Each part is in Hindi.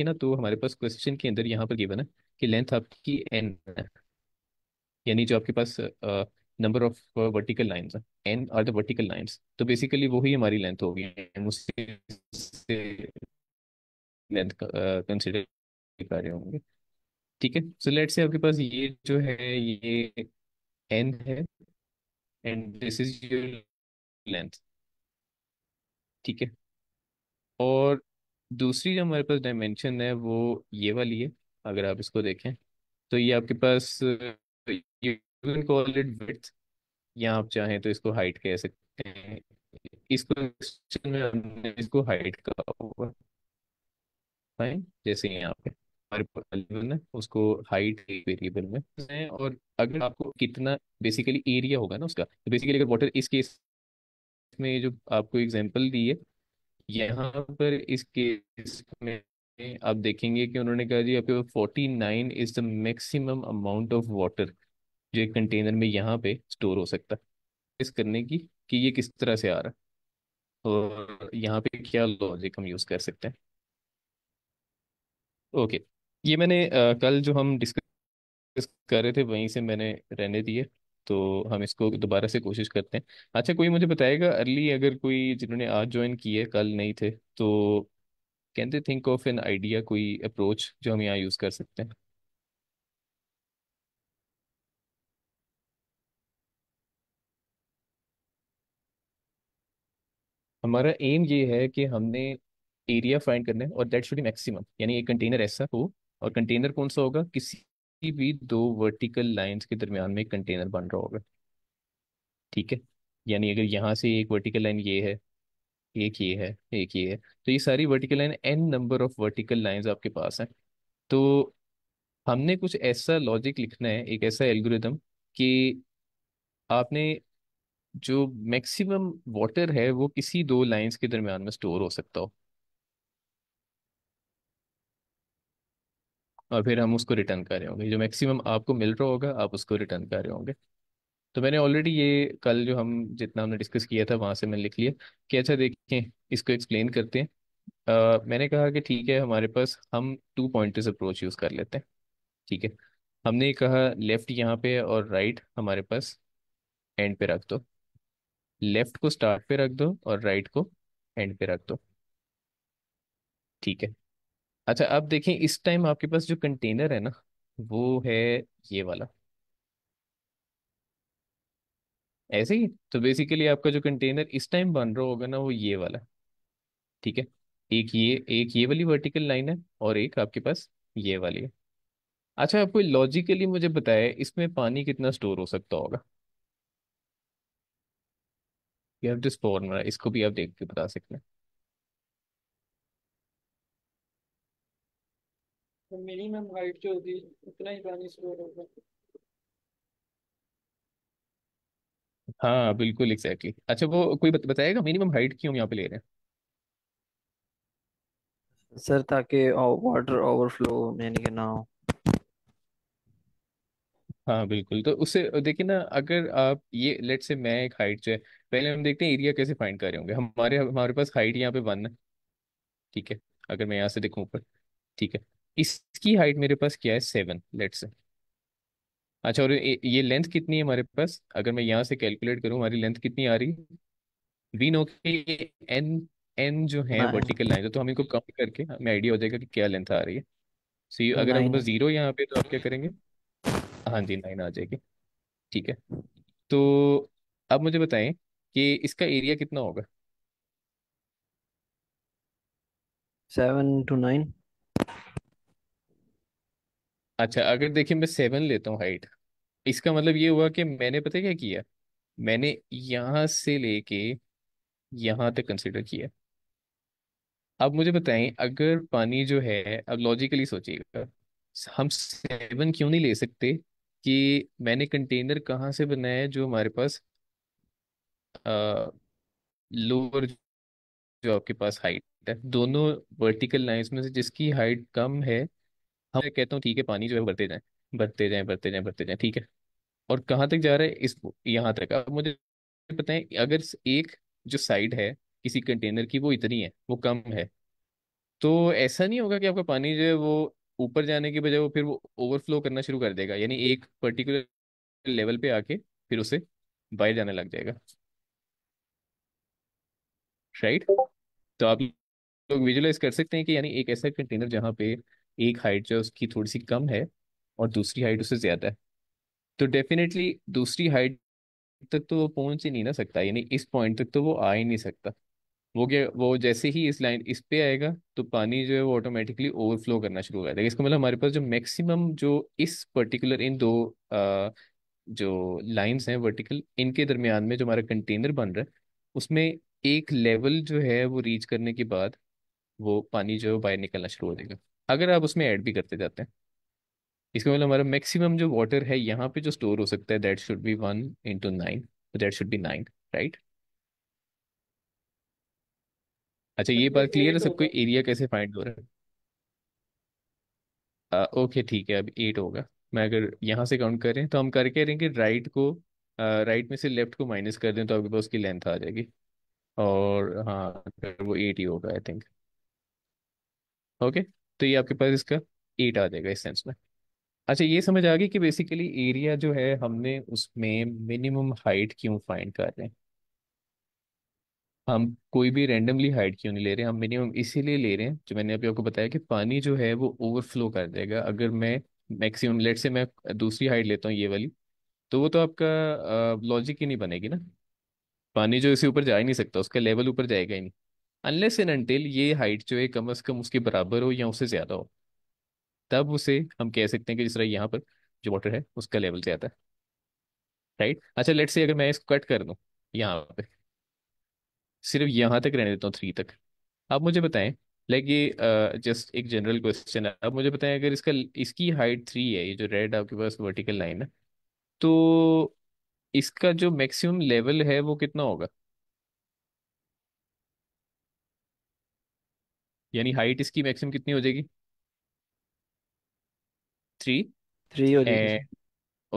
की ना तो हमारे पास क्वेश्चन के अंदर यहाँ पर गिवन है कि लेंथ आपकी एन है यानी जो आपके पास नंबर ऑफ वर्टिकल लाइंस है N are the vertical lines तो बेसिकली वही हमारी लेंथ होगी उससे लेंथ कंसिडर कर रहे होंगे ठीक है सो लेट से आपके पास ये जो है ये एन है and this is your length ठीक है और दूसरी जो हमारे पास डायमेंशन है वो ये वाली है अगर आप इसको देखें तो ये आपके पास you can call it width या आप चाहें तो इसको हाइट कह सकते हैं इसको में हमने इसको हाइट का होगा फाइन जैसे यहाँ पे हमारे उसको हाइट वेरिएबल में हैं और अगर आपको कितना बेसिकली एरिया होगा ना उसका तो बेसिकली अगर वाटर इस केस में जो आपको एग्जांपल दी है यहाँ पर इस केस में आप देखेंगे कि उन्होंने कहा जी आपके forty nine is the maximum amount of water जो एक कंटेनर में यहाँ पे स्टोर हो सकता है इस करने की कि ये किस तरह से आ रहा है और यहाँ पे क्या लॉजिक हम यूज़ कर सकते हैं ओके ये मैंने आ, कल जो हम डिस्कस कर रहे थे वहीं से मैंने रहने दिए तो हम इसको दोबारा से कोशिश करते हैं अच्छा कोई मुझे बताएगा अर्ली अगर कोई जिन्होंने आज ज्वाइन किया है कल नहीं थे तो can they think of an idea कोई अप्रोच जो हम यहाँ यूज़ कर सकते हैं हमारा एम ये है कि हमने एरिया फाइंड करना है और दैट शुड बी मैक्सिमम यानी एक कंटेनर ऐसा हो और कंटेनर कौन सा होगा किसी भी दो वर्टिकल लाइंस के दरमियान में एक कंटेनर बन रहा होगा ठीक है यानी अगर यहाँ से एक वर्टिकल लाइन ये है एक ये है एक ये है तो ये सारी vertical line N number of vertical lines आपके पास हैं तो हमने कुछ ऐसा लॉजिक लिखना है एक ऐसा एल्गोरिदम कि आपने जो मैक्सिमम वाटर है वो किसी दो लाइंस के दरमियान में स्टोर हो सकता हो और फिर हम उसको रिटर्न कर रहे होंगे जो मैक्सिमम आपको मिल रहा होगा आप उसको रिटर्न कर रहे होंगे तो मैंने ऑलरेडी ये कल जो हम जितना हमने डिस्कस किया था वहाँ से मैंने लिख लिया कि अच्छा देखें इसको एक्सप्लेन करते हैं आ, मैंने कहा कि ठीक है हमारे पास हम टू पॉइंट अप्रोच यूज़ कर लेते हैं ठीक है हमने कहा लेफ़्ट यहाँ पे और राइट हमारे पास एंड पे रख दो लेफ़्ट को स्टार्ट पे रख दो और राइट को एंड पे रख दो ठीक है अच्छा अब देखें इस टाइम आपके पास जो कंटेनर है ना वो है ये वाला ऐसे ही तो बेसिकली आपका जो कंटेनर इस टाइम बन रहा होगा ना वो ये वाला ठीक है एक ये एक ये वाली वर्टिकल लाइन है और एक आपके पास ये वाली है अच्छा आपको लॉजिकली मुझे बताया इसमें पानी कितना स्टोर हो सकता होगा यू हैव दिस फॉर्मूला इसको भी आप देख के बता सकते हैं मिनिमम तो हाइट जो होगी उतना ही पानी स्टोर होगा हाँ बिल्कुल एग्जैक्टली exactly. अच्छा वो कोई बत, बताएगा मिनिमम हाइट क्यों यहाँ पे ले रहे हैं सर ताकि वाटर ओवरफ्लो यानी कि ना हो हाँ बिल्कुल तो उससे देखिए ना अगर आप ये लेट से मैं एक हाइट जो है पहले हम देखते हैं एरिया कैसे फाइंड कर रहे होंगे हमारे हमारे पास हाइट यहाँ पे वन है ठीक है अगर मैं यहाँ से देखूँ ऊपर ठीक है इसकी हाइट मेरे पास क्या है सेवन लेट से अच्छा और ये लेंथ कितनी है हमारे पास अगर मैं यहाँ से कैलकुलेट करूँ हमारी लेंथ कितनी आ रही वी नो के एन एन जो है वर्टिकल लाइन तो हम इनको कम करके हमें आइडिया हो जाएगा कि क्या लेंथ आ रही है सो so, अगर हम जीरो यहाँ पे तो आप क्या करेंगे हाँ जी नाइन आ जाएगी ठीक है तो अब मुझे बताएं कि इसका एरिया कितना होगा सेवन टू नाइन अच्छा अगर देखिए मैं सेवन लेता हूँ हाइट इसका मतलब ये हुआ कि मैंने पता है क्या किया मैंने यहाँ से लेके यहाँ तक कंसिडर किया अब मुझे बताएं अगर पानी जो है अब लॉजिकली सोचिएगा हम सेवन क्यों नहीं ले सकते कि मैंने कंटेनर कहाँ से बनाया है जो हमारे पास लोअर जो आपके पास हाइट है दोनों वर्टिकल लाइंस में से जिसकी हाइट कम है हम कहता हूँ ठीक है पानी जो है बढ़ते जाए बढ़ते जाए बढ़ते जाए बढ़ते जाए ठीक है और कहाँ तक जा रहा है इस यहाँ तक अब मुझे पता है अगर एक जो साइड है किसी कंटेनर की वो इतनी है वो कम है तो ऐसा नहीं होगा कि आपका पानी जो है वो ऊपर जाने के बजाय वो फिर वो ओवरफ्लो करना शुरू कर देगा यानी एक पर्टिकुलर लेवल पे आके फिर उसे बाहर जाने लग जाएगा राइट तो आप लोग विजुलाइज कर सकते हैं कि यानी एक ऐसा कंटेनर जहाँ पे एक हाइट जो है उसकी थोड़ी सी कम है और दूसरी हाइट उससे ज़्यादा है तो डेफिनेटली दूसरी हाइट तक तो वो पहुंच ही नहीं ना सकता यानी इस पॉइंट तक तो वो आ ही नहीं सकता वो क्या वो जैसे ही इस लाइन इस पे आएगा तो पानी जो है वो ऑटोमेटिकली ओवरफ्लो करना शुरू हो जाएगा इसका मतलब हमारे पास जो मैक्सिमम जो इस पर्टिकुलर इन दो आ, जो लाइंस हैं वर्टिकल इनके दरमियान में जो हमारा कंटेनर बन रहा है उसमें एक लेवल जो है वो रीच करने के बाद वो पानी जो है बाहर निकलना शुरू हो जाएगा अगर आप उसमें ऐड भी करते जाते हैं इसका मतलब हमारा मैक्सिमम जो वाटर है यहाँ पे जो स्टोर हो सकता है that should be one into nine that should be nine right अच्छा ये अच्छा, बात क्लियर तो है सबको एरिया कैसे फाइंड हो रहा है ओके ठीक है अब एट होगा मैं अगर यहाँ से काउंट करें तो हम करके रहेंगे राइट को राइट में से लेफ्ट को माइनस कर दें तो आपके पास उसकी लेंथ आ जाएगी और हाँ वो एट ही होगा आई थिंक ओके तो ये आपके पास इसका एट आ जाएगा इस सेंस में अच्छा ये समझ आ गई कि बेसिकली एरिया जो है हमने उसमें मिनिमम हाइट क्यों फाइंड कर रहे हैं हम कोई भी रेंडमली हाइट क्यों नहीं ले रहे हैं हम मिनिमम इसीलिए ले रहे हैं जो मैंने अभी आपको बताया कि पानी जो है वो ओवरफ्लो कर देगा अगर मैं मैक्सिमम लेट से मैं दूसरी हाइट लेता हूँ ये वाली तो वो तो आपका लॉजिक ही नहीं बनेगी ना पानी जो इसे ऊपर जा ही नहीं सकता उसका लेवल ऊपर जाएगा ही नहीं अनलेस एंड अनटिल ये हाइट जो है कम अज कम उसके बराबर हो या उससे ज़्यादा हो तब उसे हम कह सकते हैं कि जिस तरह यहाँ पर जो वाटर है उसका लेवल ज़्यादा है राइट अच्छा लेट से अगर मैं इसको कट कर दूँ यहाँ पे सिर्फ यहाँ तक रहने देता हूँ थ्री तक आप मुझे बताएं लाइक ये जस्ट एक जनरल क्वेश्चन है अब मुझे बताएं अगर इसका इसकी हाइट थ्री है ये जो रेड आपके पास वर्टिकल लाइन है तो इसका जो मैक्सिमम लेवल है वो कितना होगा यानी हाइट इसकी मैक्सिमम कितनी हो जाएगी थ्री थ्री हो जाएगी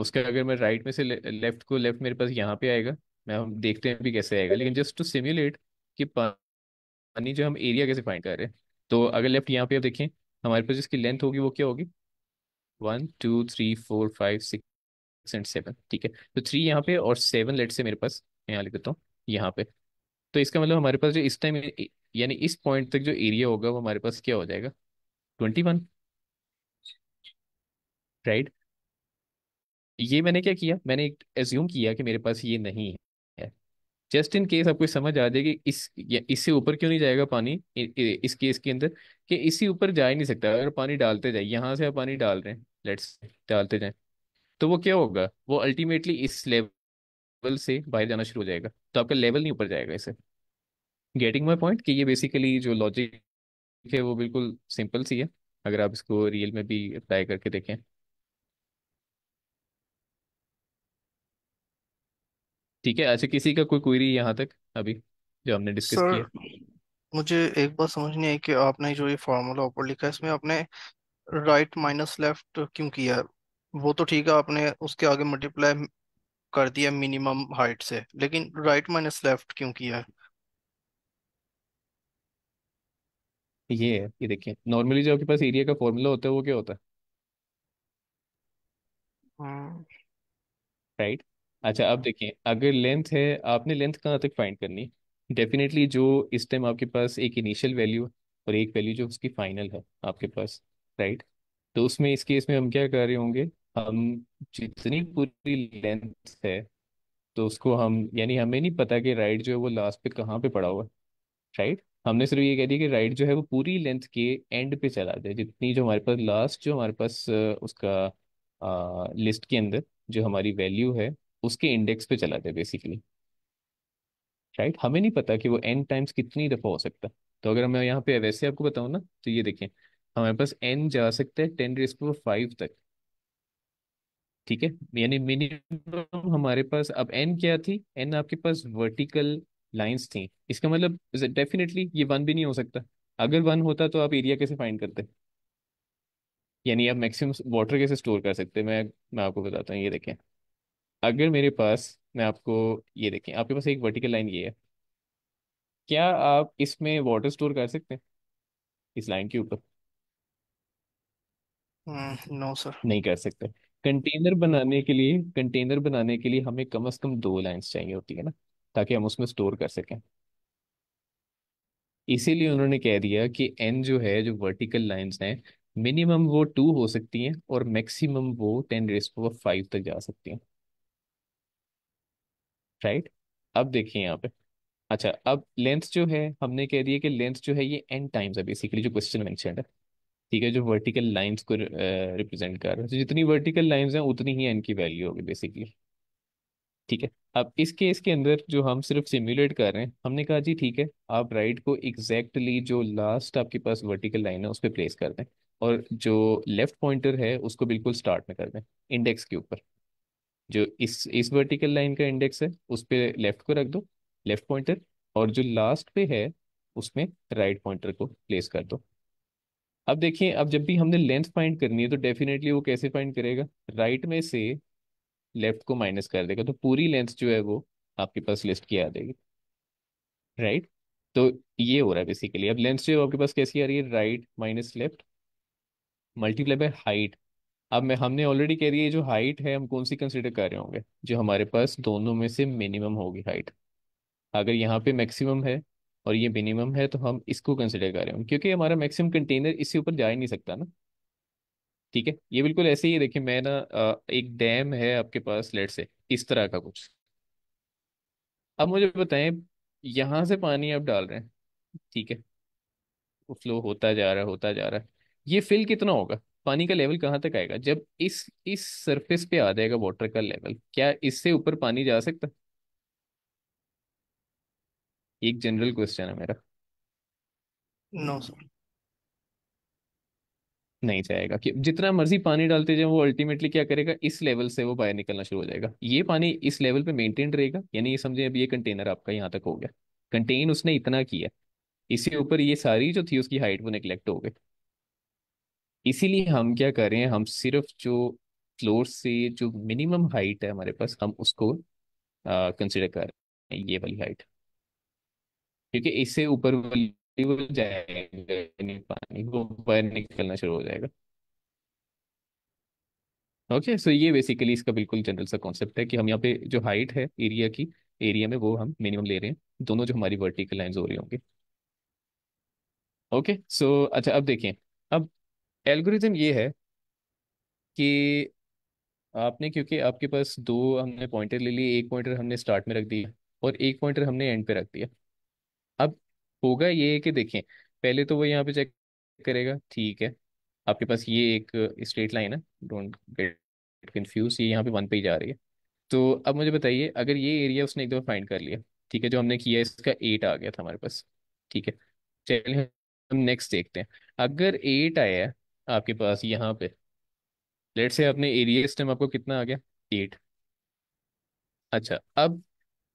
उसका अगर मैं राइट में से लेफ्ट को लेफ्ट मेरे पास यहाँ पे आएगा मैं हम देखते हैं भी कैसे आएगा लेकिन जस्ट टू सिम्युलेट कि पानी जो हम एरिया कैसे फाइंड कर रहे हैं तो अगर लेफ्ट यहाँ पे आप देखें हमारे पास जिसकी लेंथ होगी वो क्या होगी one two three four five six and seven ठीक है तो थ्री यहाँ पे और सेवन लेट से मेरे पास यहाँ लिख देता हूँ यहाँ पे तो इसका मतलब हमारे पास जो इस टाइम यानी इस पॉइंट तक जो एरिया होगा वो हमारे पास क्या हो जाएगा ट्वेंटी वन राइट ये मैंने क्या किया मैंने एक एज्यूम किया कि मेरे पास ये नहीं है जस्ट इन केस आपको समझ आ जाएगी इस इससे ऊपर क्यों नहीं जाएगा पानी इस केस के अंदर कि इससे ऊपर जा ही नहीं सकता अगर पानी डालते जाए यहाँ से आप पानी डाल रहे हैं लेट्स डालते जाए तो वो क्या होगा वो अल्टीमेटली इस लेवल से बाहर जाना शुरू हो जाएगा तो आपका लेवल नहीं ऊपर जाएगा इसे गेटिंग माई पॉइंट कि ये बेसिकली जो लॉजिक है वो बिल्कुल सिंपल सी है अगर आप इसको रियल में भी अप्लाई करके देखें ठीक है अच्छा किसी का कोई क्वेरी यहाँ तक अभी जो हमने डिस्कस सर किया मुझे एक बात समझ नहीं आई कि आपने जो ये फॉर्मूला ऊपर लिखा है इसमें आपने राइट माइनस लेफ्ट क्यों किया वो तो ठीक है आपने उसके आगे मल्टीप्लाई कर दिया मिनिमम हाइट से लेकिन राइट माइनस लेफ्ट क्यों किया है ये है ये देखिए नॉर्मली जो आपके पास एरिया का फॉर्मूला होता है वो क्या होता है हाँ राइट अच्छा अब हाँ। देखिए अगर लेंथ है आपने लेंथ कहाँ तक फाइंड करनी डेफिनेटली जो इस टाइम आपके पास एक इनिशियल वैल्यू और एक वैल्यू जो उसकी फाइनल है आपके पास राइट तो उसमें इस केस में हम क्या कर रहे होंगे हम जितनी पूरी लेंथ है तो उसको हम यानी हमें नहीं पता कि राइट जो है वो लास्ट पे कहाँ पे पड़ा हुआ है राइट हमने सिर्फ ये कह दिया कि राइट जो है वो पूरी लेंथ के एंड पे चला जाए जितनी जो हमारे पास लास्ट जो हमारे पास उसका आ, लिस्ट के अंदर जो हमारी वैल्यू है उसके इंडेक्स पे चला जाए बेसिकली राइट हमें नहीं पता कि वो एन टाइम्स कितनी दफ़ा हो सकता तो अगर मैं यहाँ पे वैसे आपको बताऊँ ना तो ये देखें हमारे पास एन जा सकता है टेन रेस पर फाइव तक ठीक है यानी मिनिमम हमारे पास अब एन क्या थी एन आपके पास वर्टिकल लाइंस थी इसका मतलब डेफिनेटली ये वन भी नहीं हो सकता अगर वन होता तो आप एरिया कैसे फाइंड करते यानी आप मैक्सिमम वाटर कैसे स्टोर कर सकते मैं मैं आपको बताता हूँ ये देखें अगर मेरे पास मैं आपको ये देखें आपके पास एक वर्टिकल लाइन ये है क्या आप इसमें वाटर स्टोर कर सकते हैं इस लाइन के ऊपर नो hmm, सर नहीं कर सकते कंटेनर बनाने के लिए कंटेनर बनाने के लिए हमें कम से कम दो लाइंस चाहिए होती है ना ताकि हम उसमें स्टोर कर सकें इसीलिए उन्होंने कह दिया कि एन जो है जो वर्टिकल लाइंस हैं मिनिमम वो टू हो सकती हैं और मैक्सिमम वो टेन रेस पावर फाइव तक जा सकती हैं राइट अब देखिए यहाँ पे अच्छा अब लेंथ जो है हमने कह दिया कि लेंथ जो है ये एन टाइम्स है बेसिकली जो क्वेश्चन मैंशन है ठीक है जो वर्टिकल लाइंस को रिप्रेजेंट कर रहा है तो जितनी वर्टिकल लाइंस हैं उतनी ही एन की वैल्यू होगी बेसिकली ठीक है अब इस केस के अंदर जो हम सिर्फ सिम्यूलेट कर रहे हैं हमने कहा जी ठीक है आप राइट को एग्जैक्टली जो लास्ट आपके पास वर्टिकल लाइन है उस पर प्लेस कर दें और जो लेफ्ट पॉइंटर है उसको बिल्कुल स्टार्ट में कर दें इंडेक्स के ऊपर जो इस इस वर्टिकल लाइन का इंडेक्स है उस पर लेफ्ट को रख दो लेफ्ट पॉइंटर और जो लास्ट पे है उसमें राइट पॉइंटर को प्लेस कर दो अब देखिए अब जब भी हमने लेंथ फाइंड करनी है तो डेफिनेटली वो कैसे फाइंड करेगा राइट में से लेफ्ट को माइनस कर देगा तो पूरी लेंथ जो है वो आपके पास लिस्ट की आ जाएगी राइट तो ये हो रहा है बेसिकली अब लेंथ जो है आपके पास कैसी आ रही है right minus left multiply by height अब मैं हमने ऑलरेडी कह रही है जो हाइट है हम कौन सी कंसिडर कर रहे होंगे जो हमारे पास दोनों में से मिनिमम होगी हाइट अगर यहाँ पे मैक्सिमम है और ये मिनिमम है तो हम इसको कंसिडर कर रहे होंगे क्योंकि हमारा मैक्सिमम कंटेनर इसके ऊपर जा ही नहीं सकता ना ठीक है ये बिल्कुल ऐसे ही देखिए मैं ना एक डैम है आपके पास लेट से इस तरह का कुछ अब मुझे बताएं यहां से पानी आप डाल रहे हैं ठीक है वो फ्लो होता जा रहा है होता जा रहा है ये फिल कितना होगा पानी का लेवल कहाँ तक आएगा जब इस इस सरफेस पे आ जाएगा वाटर का लेवल क्या इससे ऊपर पानी जा सकता एक जनरल क्वेश्चन है मेरा नो no, सर नहीं जाएगा कि जितना मर्जी पानी डालते जाए वो अल्टीमेटली क्या करेगा इस लेवल से वो बाहर निकलना शुरू हो जाएगा ये पानी इस लेवल पे मेंटेन रहेगा यानी ये समझे अब ये कंटेनर आपका यहाँ तक हो गया कंटेन उसने इतना किया इसके ऊपर ये सारी जो थी उसकी हाइट वो निगलेक्ट हो गई इसीलिए हम क्या कर रहे हैं हम सिर्फ जो फ्लोर से जो मिनिमम हाइट है हमारे पास हम उसको कंसिडर कर रहे हैं ये वाली हाइट क्योंकि इससे ऊपर वाली हो जाएगा पानी वो बाहर निकलना शुरू हो जाएगा ओके okay, सो so ये बेसिकली इसका बिल्कुल जनरल सा कॉन्सेप्ट है कि हम यहाँ पे जो हाइट है एरिया की एरिया में वो हम मिनिमम ले रहे हैं दोनों जो हमारी वर्टिकल लाइंस हो रही होंगी ओके सो अच्छा अब देखें अब एल्गोरिज्म ये है कि आपने क्योंकि आपके पास दो हमने पॉइंटर ले लिए एक पॉइंटर हमने स्टार्ट में रख दिया और एक पॉइंटर हमने एंड पे रख दिया होगा ये कि देखें पहले तो वो यहाँ पे चेक करेगा ठीक है आपके पास ये एक स्ट्रेट लाइन है डोंट गेट कन्फ्यूज ये यहाँ पे वन पे ही जा रही है तो अब मुझे बताइए अगर ये एरिया उसने एक दो फाइंड कर लिया ठीक है जो हमने किया इसका एट आ गया था हमारे पास ठीक है चलिए हम नेक्स्ट देखते हैं अगर एट आया है आपके पास यहाँ पे लेट से आपने एरिया इस टाइम आपको कितना आ गया एट अच्छा अब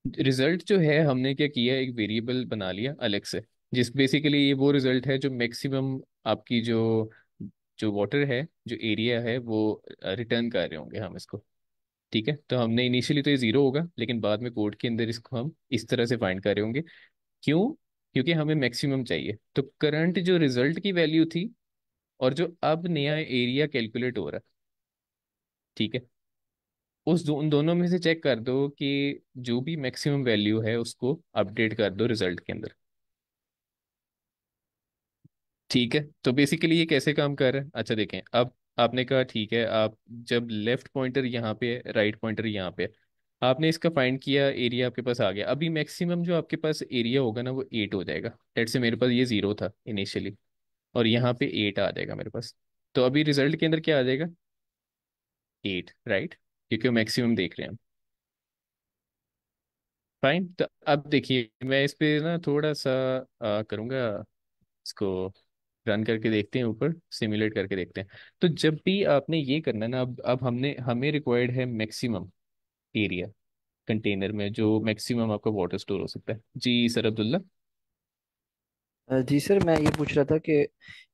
रिजल्ट जो है हमने क्या किया एक वेरिएबल बना लिया अलग से जिस बेसिकली ये वो रिजल्ट है जो मैक्सिमम आपकी जो जो वाटर है जो एरिया है वो रिटर्न कर रहे होंगे हम इसको ठीक है तो हमने इनिशियली तो ये ज़ीरो होगा लेकिन बाद में कोड के अंदर इसको हम इस तरह से फाइंड कर रहे होंगे क्यों क्योंकि हमें मैक्सिमम चाहिए तो करंट जो रिजल्ट की वैल्यू थी और जो अब नया एरिया कैलकुलेट हो रहा ठीक है उस दो, उन दोनों में से चेक कर दो कि जो भी मैक्सिमम वैल्यू है उसको अपडेट कर दो रिजल्ट के अंदर ठीक है तो बेसिकली ये कैसे काम कर रहा है अच्छा देखें अब आपने कहा ठीक है आप जब लेफ्ट पॉइंटर यहाँ पे है राइट पॉइंटर यहाँ पे है आपने इसका फाइंड किया एरिया आपके पास आ गया अभी मैक्सिमम जो आपके पास एरिया होगा ना वो एट हो जाएगा लेट से मेरे पास ये ज़ीरो था इनिशियली और यहाँ पे एट आ जाएगा मेरे पास तो अभी रिजल्ट के अंदर क्या आ जाएगा एट राइट क्योंकि मैक्सिमम देख रहे हैं फाइन तो अब देखिए मैं इस पर ना थोड़ा सा आ, करूँगा इसको रन करके देखते हैं ऊपर सिमुलेट करके देखते हैं तो जब भी आपने ये करना है ना अब अब हमने हमें रिक्वायर्ड है मैक्सिमम एरिया कंटेनर में जो मैक्सिमम आपका वाटर स्टोर हो सकता है जी सर अब्दुल्ला जी सर मैं ये पूछ रहा था कि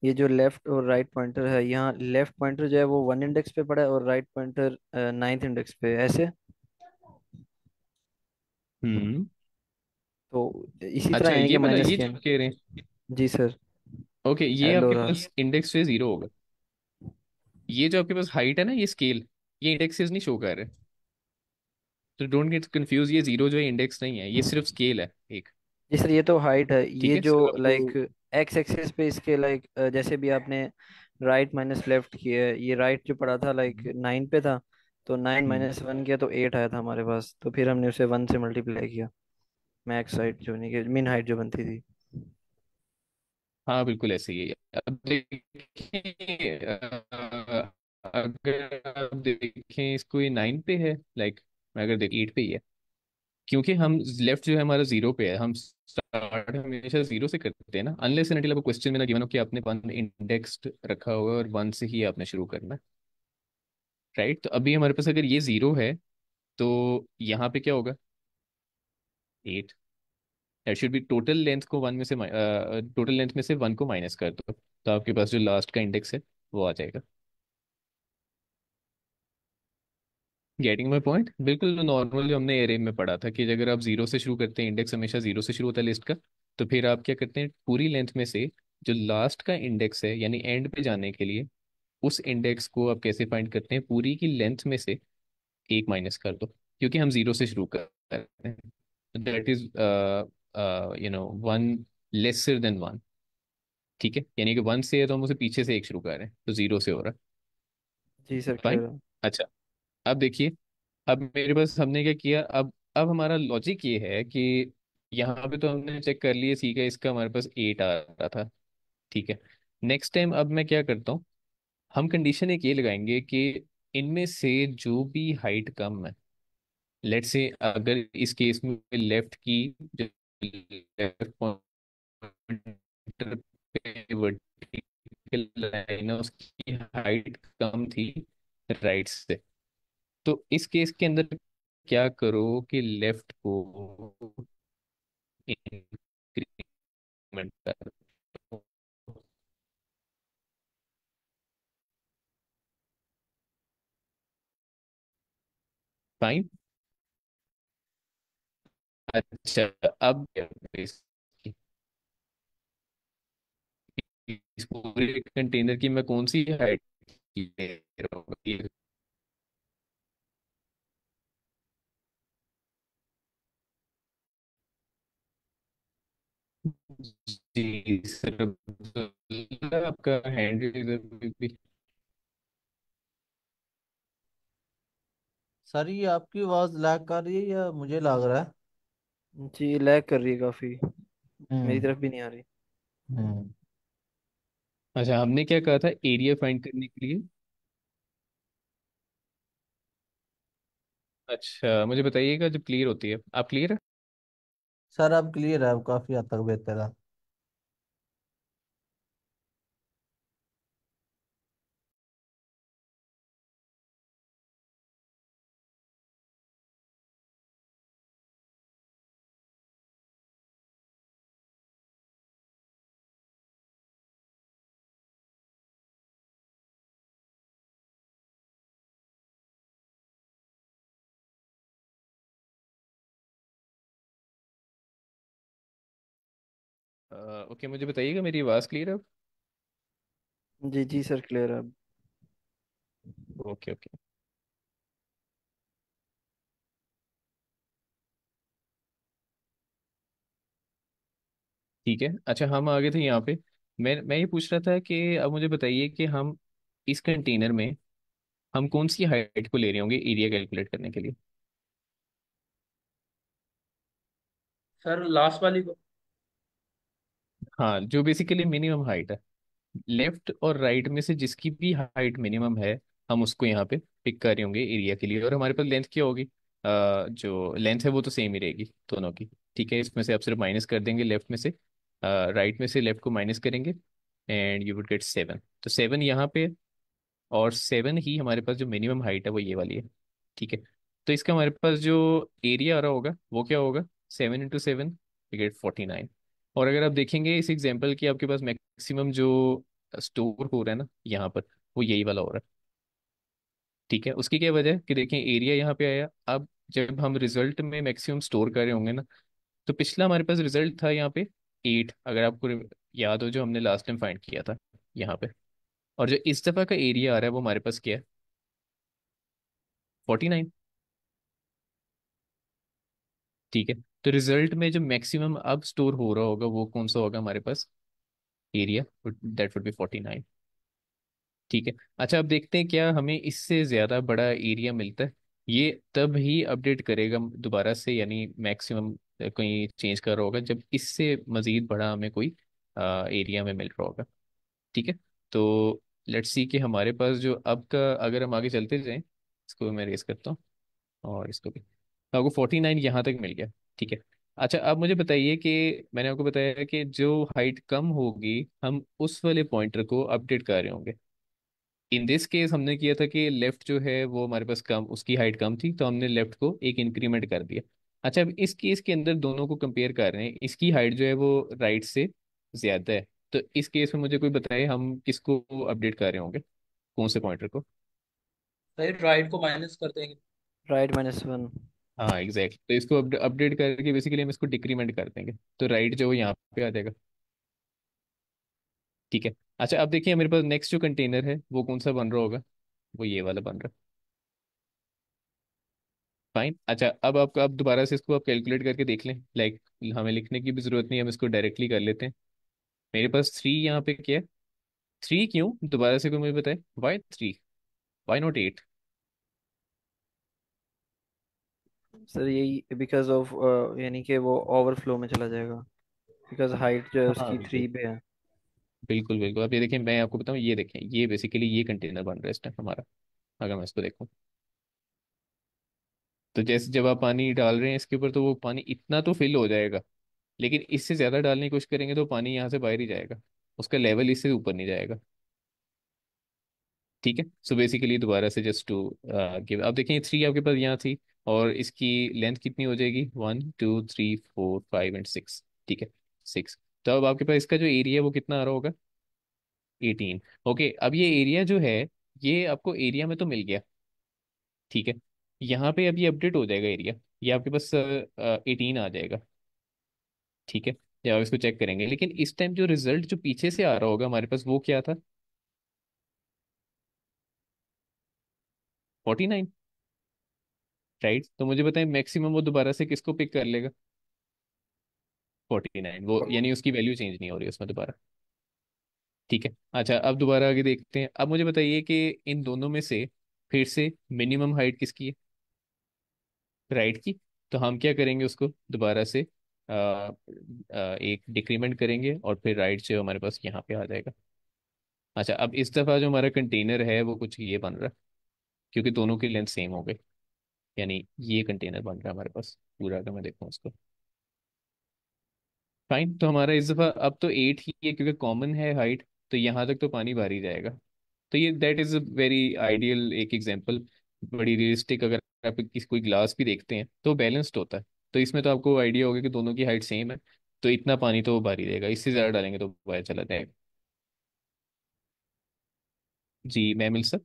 ये जो लेफ्ट और राइट पॉइंटर है यहाँ लेफ्ट पॉइंटर जो है वो वन इंडेक्स पे पड़ा है और राइट पॉइंटर नाइन्थ इंडेक्स पे ऐसे हम्म तो इसी अच्छा तरह ये यानी मतलब ये जो कह रहे हैं जी सर ओके ये आपके पास इंडेक्स से जीरो होगा ये जो आपके पास हाइट है ना ये स्केल ये इंडेक्सेस नहीं शो कर रहे तो डोंट गेट कंफ्यूज ये जीरो जो है इंडेक्स नहीं है ये सिर्फ स्केल है एक जी सर ये तो हाइट है ये ठीक है जो सर लाइक एक्स एक्सिस पे इसके लाइक जैसे भी आपने राइट माइनस लेफ्ट किया है ये राइट जो पड़ा था लाइक नाइन हम्म। पे था तो नाइन माइनस वन किया तो एट आया था हमारे पास तो फिर हमने उसे वन से मल्टीप्लाई किया मैक्स हाइट जो नहीं मीन हाइट जो बनती थी हाँ बिल्कुल ऐसे ही है अब देखिए अगर आप देखें इसको ये नाइन पे है लाइक मैं अगर देख एट पे ही है क्योंकि हम लेफ्ट जो है हमारा जीरो पे है हम स्टार्ट हमेशा जीरो से करते हैं ना अनलेस एंड आपको क्वेश्चन में ना गिवन हो कि आपने वन इंडेक्स्ड रखा हुआ है और वन से ही आपने शुरू करना है राइट तो अभी हमारे पास अगर ये जीरो है तो यहाँ पे क्या होगा eight that should be total length को वन में से टोटल लेंथ में से वन को माइनस कर दो तो आपके पास जो लास्ट का इंडेक्स है वो आ जाएगा गेटिंग माई पॉइंट बिल्कुल नॉर्मल जो हमने एरे में पढ़ा था कि अगर आप जीरो से शुरू करते हैं इंडेक्स हमेशा जीरो से शुरू होता है लिस्ट का तो फिर आप क्या करते हैं पूरी लेंथ में से जो लास्ट का इंडेक्स है यानी एंड पे जाने के लिए उस इंडेक्स को आप कैसे फाइंड करते हैं पूरी की लेंथ में से एक माइनस कर दो क्योंकि हम जीरो से शुरू कर रहे हैं that is you know one lesser than one ठीक है यानी कि वन से है तो हम उसे पीछे से एक शुरू कर रहे हैं तो जीरो से हो रहा है जी सर अच्छा अब देखिए अब मेरे पास हमने क्या किया अब अब हमारा लॉजिक ये है कि यहाँ पे तो हमने चेक कर लिया सी का इसका हमारे पास एट आ रहा था ठीक है नेक्स्ट टाइम अब मैं क्या करता हूँ हम कंडीशन एक ये लगाएंगे कि इनमें से जो भी हाइट कम है लेट से अगर इस केस में लेफ्ट की लेफ्ट पे वर्टिकल लाइन उसकी हाइट कम थी राइट से तो इस केस के अंदर क्या करो कि लेफ्ट को इंक्रीमेंट कर फाइन अच्छा अब इस पूरे कंटेनर की मैं कौन सी हाइट ले रहा हूँ जी सर आपका हैंड इधर भी सर ये आपकी आवाज लैग कर रही है या मुझे लग रहा है जी लैग कर रही है काफी हम्म। मेरी तरफ भी नहीं आ रही हम्म। अच्छा हमने क्या कहा था एरिया फाइंड करने के लिए अच्छा मुझे बताइएगा जब क्लियर होती है आप क्लियर है सर अब क्लियर है अब काफ़ी हद तक बेहतर है ओके मुझे बताइएगा मेरी आवाज़ क्लियर है जी जी सर क्लियर है ओके ओके ठीक है अच्छा हम आ गए थे यहाँ पे मैं मैं ये पूछ रहा था कि अब मुझे बताइए कि हम इस कंटेनर में हम कौन सी हाइट को ले रहे होंगे एरिया कैलकुलेट करने के लिए सर लास्ट वाली को हाँ जो बेसिकली मिनिमम हाइट है लेफ्ट और राइट में से जिसकी भी हाइट मिनिमम है हम उसको यहाँ पे पिक कर रहे होंगे एरिया के लिए और हमारे पास लेंथ क्या होगी अ, जो लेंथ है वो तो सेम ही रहेगी दोनों की ठीक है इसमें से आप सिर्फ माइनस कर देंगे लेफ्ट में से राइट में से लेफ्ट को माइनस करेंगे and you would get seven तो सेवन यहाँ पे और सेवन ही हमारे पास जो मिनिमम हाइट है वो ये वाली है ठीक है तो इसका हमारे पास जो एरिया आ रहा होगा वो क्या होगा seven into seven we get forty nine और अगर आप देखेंगे इस एग्जाम्पल की आपके पास मैक्सिमम जो स्टोर हो रहा है ना यहाँ पर वो यही वाला हो रहा है ठीक है उसकी क्या वजह है कि देखें एरिया यहाँ पे आया अब जब हम रिजल्ट में मैक्सिमम स्टोर कर रहे होंगे ना तो पिछला हमारे पास रिजल्ट था यहाँ पे एट अगर आपको याद हो जो हमने लास्ट टाइम फाइंड किया था यहाँ पे और जो इस दफ़ा का एरिया आ रहा है वो हमारे पास क्या है फोर्टी नाइन ठीक है तो रिजल्ट में जो मैक्सिमम अब स्टोर हो रहा होगा वो कौन सा होगा हमारे पास area that would be forty nine ठीक है अच्छा अब देखते हैं क्या हमें इससे ज़्यादा बड़ा एरिया मिलता है ये तब ही अपडेट करेगा दोबारा से यानी मैक्सिमम कहीं चेंज कर रहा होगा जब इससे मज़ीद बड़ा हमें कोई एरिया में मिल रहा होगा ठीक है तो लेट्स सी कि हमारे पास जो अब का अगर हम आगे चलते जाएं इसको मैं रेस करता हूँ और इसको भी आपको फोर्टी नाइन यहाँ तक मिल गया ठीक है अच्छा अब मुझे बताइए कि मैंने आपको बताया कि जो हाइट कम होगी हम उस वाले पॉइंटर को अपडेट कर रहे होंगे इन दिस केस हमने किया था कि लेफ्ट जो है वो हमारे पास कम उसकी हाइट कम थी तो हमने लेफ्ट को एक इंक्रीमेंट कर दिया अच्छा अब इस केस के अंदर दोनों को कंपेयर कर रहे हैं इसकी हाइट जो है वो राइट से ज़्यादा है तो इस केस में मुझे कोई बताए हम किसको अपडेट कर रहे होंगे कौन से पॉइंटर को राइट को माइनस कर देंगे राइट माइनस वन हाँ एग्जैक्ट तो इसको अपडेट करके बेसिकली हम इसको डिक्रीमेंट कर देंगे तो राइट जो यहाँ पे आ जाएगा ठीक है अच्छा अब देखिए मेरे पास नेक्स्ट जो कंटेनर है वो कौन सा बन रहा होगा वो ये वाला बन रहा है फाइन अच्छा अब आप आप दोबारा से इसको आप कैलकुलेट करके देख लें लाइक like, हमें लिखने की भी ज़रूरत नहीं हम इसको डायरेक्टली कर लेते हैं मेरे पास थ्री यहाँ पे क्या है थ्री क्यों दोबारा से कोई मुझे बताए why three why not eight sir यही बिकॉज ऑफ uh, यानी कि वो ओवरफ्लो में चला जाएगा बिकॉज हाइट जो है हाँ उसकी बिल्कुल थ्री पे है बिल्कुल बिल्कुल अब ये देखिए मैं आपको बताऊँ ये देखें ये बेसिकली ये कंटेनर बन रहा है इस टाइम हमारा अगर मैं इसको देखूँ तो जैसे जब आप पानी डाल रहे हैं इसके ऊपर तो वो पानी इतना तो फिल हो जाएगा लेकिन इससे ज़्यादा डालने की कोशिश करेंगे तो पानी यहाँ से बाहर ही जाएगा उसका लेवल इससे ऊपर नहीं जाएगा ठीक है सो बेसिकली दोबारा से जस्ट टू गिव अब देखें थ्री आपके पास यहाँ थी और इसकी लेंथ कितनी हो जाएगी one two three four five and six ठीक है सिक्स तो अब आपके पास इसका जो एरिया है वो कितना आ रहा होगा एटीन ओके अब ये एरिया जो है ये आपको एरिया में तो मिल गया ठीक है यहाँ पे अब ये अपडेट हो जाएगा एरिया ये आपके पास एटीन आ जाएगा ठीक है जब आप इसको चेक करेंगे लेकिन इस टाइम जो रिजल्ट जो पीछे से आ रहा होगा हमारे पास वो क्या था फोर्टी नाइन राइट तो मुझे बताएं मैक्सिमम वो दोबारा से किसको पिक कर लेगा फोर्टी नाइन वो यानी उसकी वैल्यू चेंज नहीं हो रही उसमें दोबारा ठीक है अच्छा अब दोबारा आगे देखते हैं अब मुझे बताइए कि इन दोनों में से फिर से मिनिमम हाइट किसकी है राइट की तो हम क्या करेंगे उसको दोबारा से आ, आ, एक डिक्रीमेंट करेंगे और फिर राइट से हमारे पास यहाँ पे आ जाएगा अच्छा अब इस दफ़ा जो हमारा कंटेनर है वो कुछ ये बन रहा क्योंकि दोनों की लेंथ सेम हो गई यानी ये कंटेनर बन रहा है हमारे पास पूरा अगर मैं देखूँ उसको फाइन तो हमारा इस दफ़ा अब तो एट ही है क्योंकि कॉमन है हाइट तो यहाँ तक तो पानी भारी जाएगा तो ये that is a very ideal एक एग्जाम्पल बड़ी रियलिस्टिक अगर आप किसी कोई ग्लास भी देखते हैं तो बैलेंस्ड होता है तो इसमें तो आपको आइडिया होगा कि दोनों की हाइट सेम है तो इतना पानी तो भारी रहेगा इससे ज़्यादा डालेंगे तो वायर चला जाएगा जी मैं मिल सर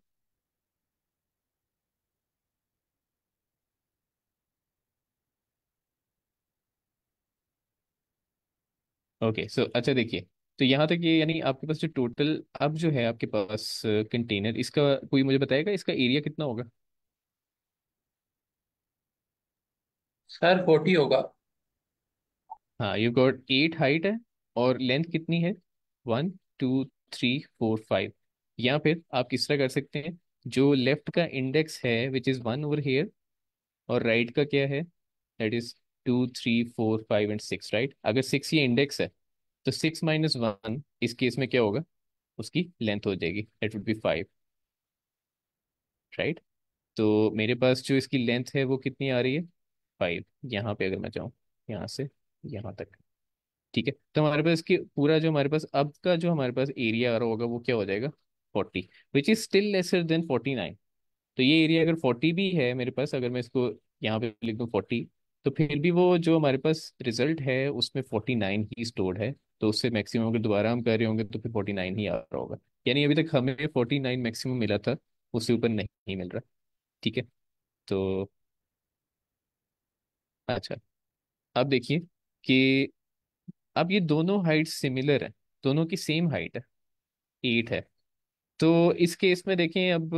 ओके सो अच्छा देखिए तो यहाँ तक ये यानी आपके पास जो टोटल अब जो है आपके पास कंटेनर इसका कोई मुझे बताएगा इसका एरिया कितना होगा सर फोर्टी होगा हाँ यू गॉट एट हाइट है और लेंथ कितनी है one two three four five या फिर आप किस तरह कर सकते हैं जो लेफ्ट का इंडेक्स है which is one over here और राइट right का क्या है that is two three four five and six right अगर सिक्स ये इंडेक्स है तो सिक्स माइनस वन इस केस में क्या होगा उसकी लेंथ हो जाएगी it would be five right तो मेरे पास जो इसकी लेंथ है वो कितनी आ रही है फाइव यहाँ पे अगर मैं जाऊँ यहाँ से यहाँ तक ठीक है तो हमारे पास इसके पूरा जो हमारे पास अब का जो हमारे पास एरिया आ रहा होगा वो क्या हो जाएगा forty which is still lesser than forty nine तो ये एरिया अगर फोर्टी भी है मेरे पास अगर मैं इसको यहाँ पे लिख दूँ फोर्टी तो फिर भी वो जो हमारे पास रिजल्ट है उसमें फोर्टी नाइन ही स्टोर्ड है तो उससे मैक्सिमम अगर दोबारा हम कर रहे होंगे तो फिर फोर्टी नाइन ही आ रहा होगा यानी अभी तक हमें फोर्टी नाइन मैक्सिमम मिला था उससे ऊपर नहीं मिल रहा ठीक है तो अच्छा अब देखिए कि अब ये दोनों हाइट सिमिलर है दोनों की सेम हाइट है एट है तो इस केस में देखें अब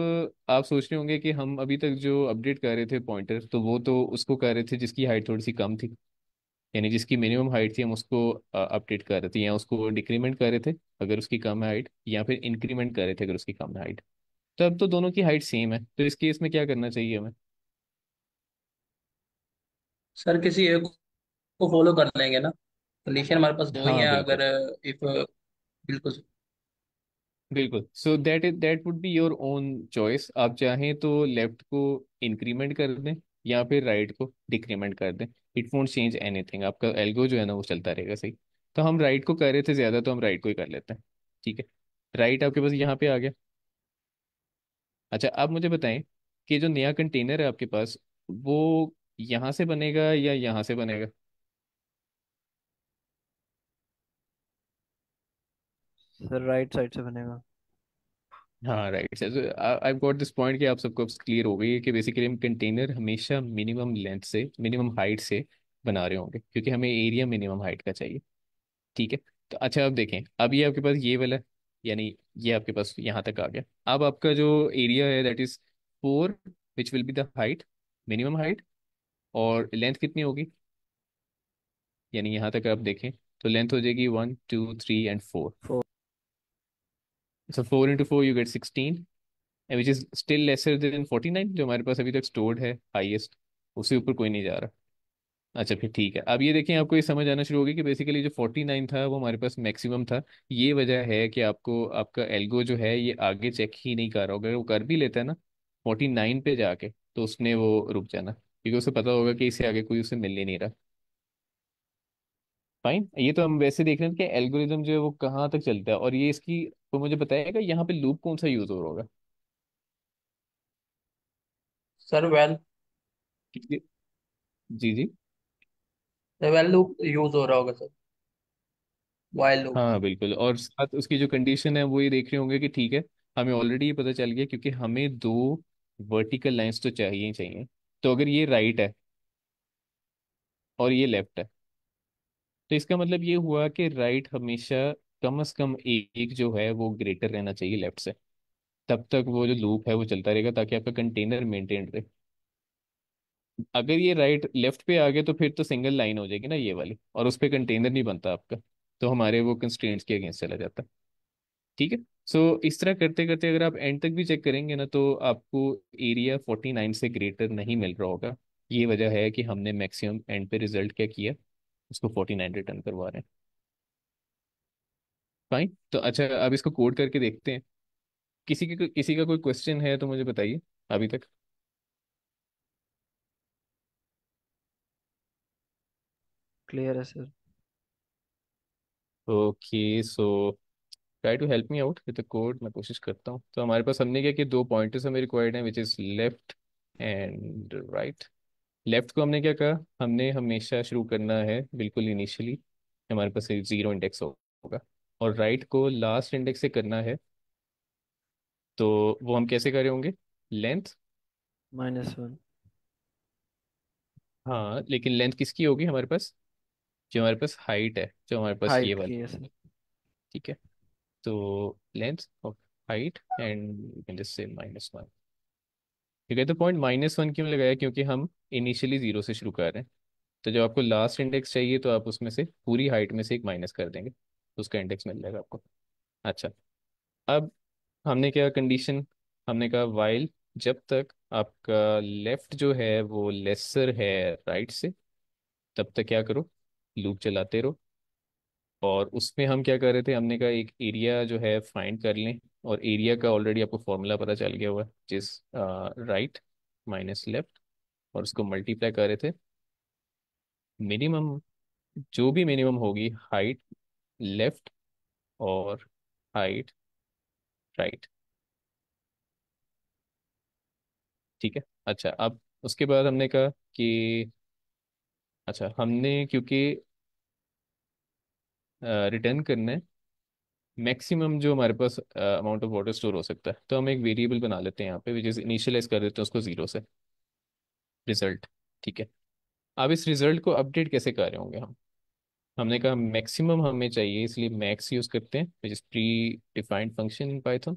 आप सोच रहे होंगे कि हम अभी तक जो अपडेट कर रहे थे पॉइंटर तो वो तो उसको कर रहे थे जिसकी हाइट थोड़ी सी कम थी यानी जिसकी मिनिमम हाइट थी हम उसको अपडेट कर रहे थे या उसको डिक्रीमेंट कर रहे थे अगर उसकी कम हाइट या फिर इंक्रीमेंट कर रहे थे अगर उसकी कम हाइट तो अब तो दोनों की हाइट सेम है तो इस केस में क्या करना चाहिए हमें सर किसी एक को फॉलो कर लेंगे ना कंडीशन तो हमारे पास दो ही हाँ है बिल्कुल अगर इफ बिल्कुल बिल्कुल so that is that would be your own choice आप चाहें तो लेफ्ट को इंक्रीमेंट कर दें या फिर राइट को डिक्रीमेंट कर दें इट वोंट चेंज एनीथिंग आपका एल्गो जो है ना वो चलता रहेगा सही तो हम राइट को कर रहे थे ज़्यादा तो हम राइट को ही कर लेते हैं ठीक है राइट आपके पास यहाँ पे आ गया अच्छा आप मुझे बताएं कि जो नया कंटेनर है आपके पास वो यहाँ से बनेगा या यहाँ से बनेगा सर राइट साइड से बनेगा हाँ right sir I got this point कि आप सबको क्लियर हो गई है कि बेसिकली हम कंटेनर हमेशा मिनिमम लेंथ से मिनिमम हाइट से बना रहे होंगे क्योंकि हमें एरिया मिनिमम हाइट का चाहिए ठीक है तो अच्छा अब देखें अब ये आपके पास ये वाला यानी ये आपके पास यहाँ तक आ गया अब आपका जो एरिया है that is four which will be the height minimum height और लेंथ कितनी होगी यानी यहाँ तक आप देखें तो लेंथ हो जाएगी one two three and four so four into four you get sixteen and which is still lesser than forty nine जो हमारे पास अभी तक स्टोर्ड है highest उससे ऊपर कोई नहीं जा रहा अच्छा फिर ठीक है अब ये देखें आपको ये समझ आना शुरू होगी कि बेसिकली जो फोर्टी नाइन था वो हमारे पास मैक्सिमम था ये वजह है कि आपको आपका एल्गो जो है ये आगे चेक ही नहीं कर रहा होगा अगर वो कर भी लेता है ना फोर्टी नाइन पे जाके तो उसने वो रुक जाना क्योंकि उसे पता होगा कि इससे आगे कोई उसे मिल ही नहीं रहा फाइन ये तो हम वैसे देख रहे हैं कि एल्गोरिज्म जो है वो कहाँ तक चलता है और ये इसकी तो मुझे बताइएगा यहाँ पे लूप कौन सा यूज हो रहा होगा सर वेल जी जी वेल लूप यूज हो रहा होगा सर वाइल लूप हाँ बिल्कुल और साथ उसकी जो कंडीशन है वो ये देख रहे होंगे कि ठीक है हमें ऑलरेडी ये पता चल गया क्योंकि हमें दो वर्टिकल लाइंस तो चाहिए ही चाहिए तो अगर ये राइट है और ये लेफ्ट है तो इसका मतलब ये हुआ कि राइट हमेशा कम से कम एक जो है वो ग्रेटर रहना चाहिए लेफ्ट से तब तक वो जो लूप है वो चलता रहेगा ताकि आपका कंटेनर मेंटेन रहे अगर ये राइट लेफ्ट पे आ गए तो फिर तो सिंगल लाइन हो जाएगी ना ये वाली और उस पर कंटेनर नहीं बनता आपका तो हमारे वो कंस्ट्रेंट्स के अगेंस्ट चला जाता ठीक है सो so, इस तरह करते करते अगर आप एंड तक भी चेक करेंगे ना तो आपको एरिया फोर्टी नाइन से ग्रेटर नहीं मिल रहा होगा ये वजह है कि हमने मैक्सिमम एंड पे रिजल्ट क्या किया उसको फोर्टी नाइन रिटर्न करवा रहे हैं फाइन तो अच्छा अब इसको कोड करके देखते हैं किसी के किसी का कोई क्वेश्चन है तो मुझे बताइए अभी तक क्लियर है sir okay so try to help me out with the code मैं कोशिश करता हूँ तो हमारे पास हमने क्या कि दो पॉइंटर्स हमें रिक्वायर्ड हैं which is left and right left को हमने क्या कहा हमने हमेशा शुरू करना है बिल्कुल इनिशियली हमारे पास जीरो इंडेक्स होगा और राइट को लास्ट इंडेक्स से करना है तो वो हम कैसे करे होंगे लेंथ माइनस वन हाँ लेकिन लेंथ किसकी होगी हमारे पास जो हमारे पास हाइट है जो हमारे पास ये वाला ठीक है तो लेंथ ऑफ हाइट एंड से माइनस वन ठीक है तो पॉइंट माइनस वन क्यों लगाया क्योंकि हम इनिशियली जीरो से शुरू कर रहे हैं तो जब आपको लास्ट इंडेक्स चाहिए तो आप उसमें से पूरी हाइट में से एक माइनस कर देंगे उसका इंडेक्स मिल जाएगा आपको अच्छा अब हमने क्या कंडीशन हमने कहा वाइल जब तक आपका लेफ्ट जो है वो लेसर है राइट से तब तक क्या करो लूप चलाते रहो और उसमें हम क्या कर रहे थे हमने कहा एक एरिया जो है फाइंड कर लें और एरिया का ऑलरेडी आपको फॉर्मूला पता चल गया हुआ है जिस राइट माइनस लेफ्ट और उसको मल्टीप्लाई कर रहे थे मिनिमम जो भी मिनिमम होगी हाइट लेफ्ट और हाइट राइट ठीक है अच्छा अब उसके बाद हमने कहा कि अच्छा हमने क्योंकि रिटर्न करना है मैक्सिमम जो हमारे पास अमाउंट ऑफ वाटर स्टोर हो सकता है तो हम एक वेरिएबल बना लेते हैं यहाँ पे विच इज़ इनिशियलाइज कर देते हैं उसको ज़ीरो से रिजल्ट ठीक है अब इस रिजल्ट को अपडेट कैसे कर रहे होंगे हम हमने कहा मैक्सिमम हमें चाहिए इसलिए मैक्स यूज़ करते हैं which is predefined function in Python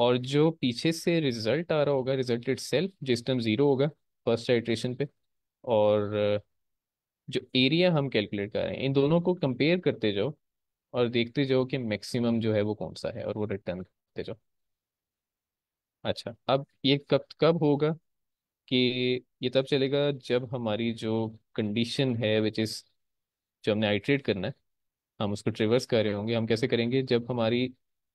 और जो पीछे से रिजल्ट आ रहा होगा रिजल्ट इट सेल्फ जिस टाइम ज़ीरो होगा फर्स्ट आइट्रेशन पे और जो एरिया हम कैलकुलेट कर रहे हैं इन दोनों को कंपेयर करते जाओ और देखते जाओ कि मैक्सिमम जो है वो कौन सा है और वो रिटर्न करते जाओ अच्छा अब ये कब कब होगा कि ये तब चलेगा जब हमारी जो कंडीशन है विच इज़ जो हमने आइट्रेट करना है हम उसको ट्रिवर्स कर रहे होंगे हम कैसे करेंगे जब हमारी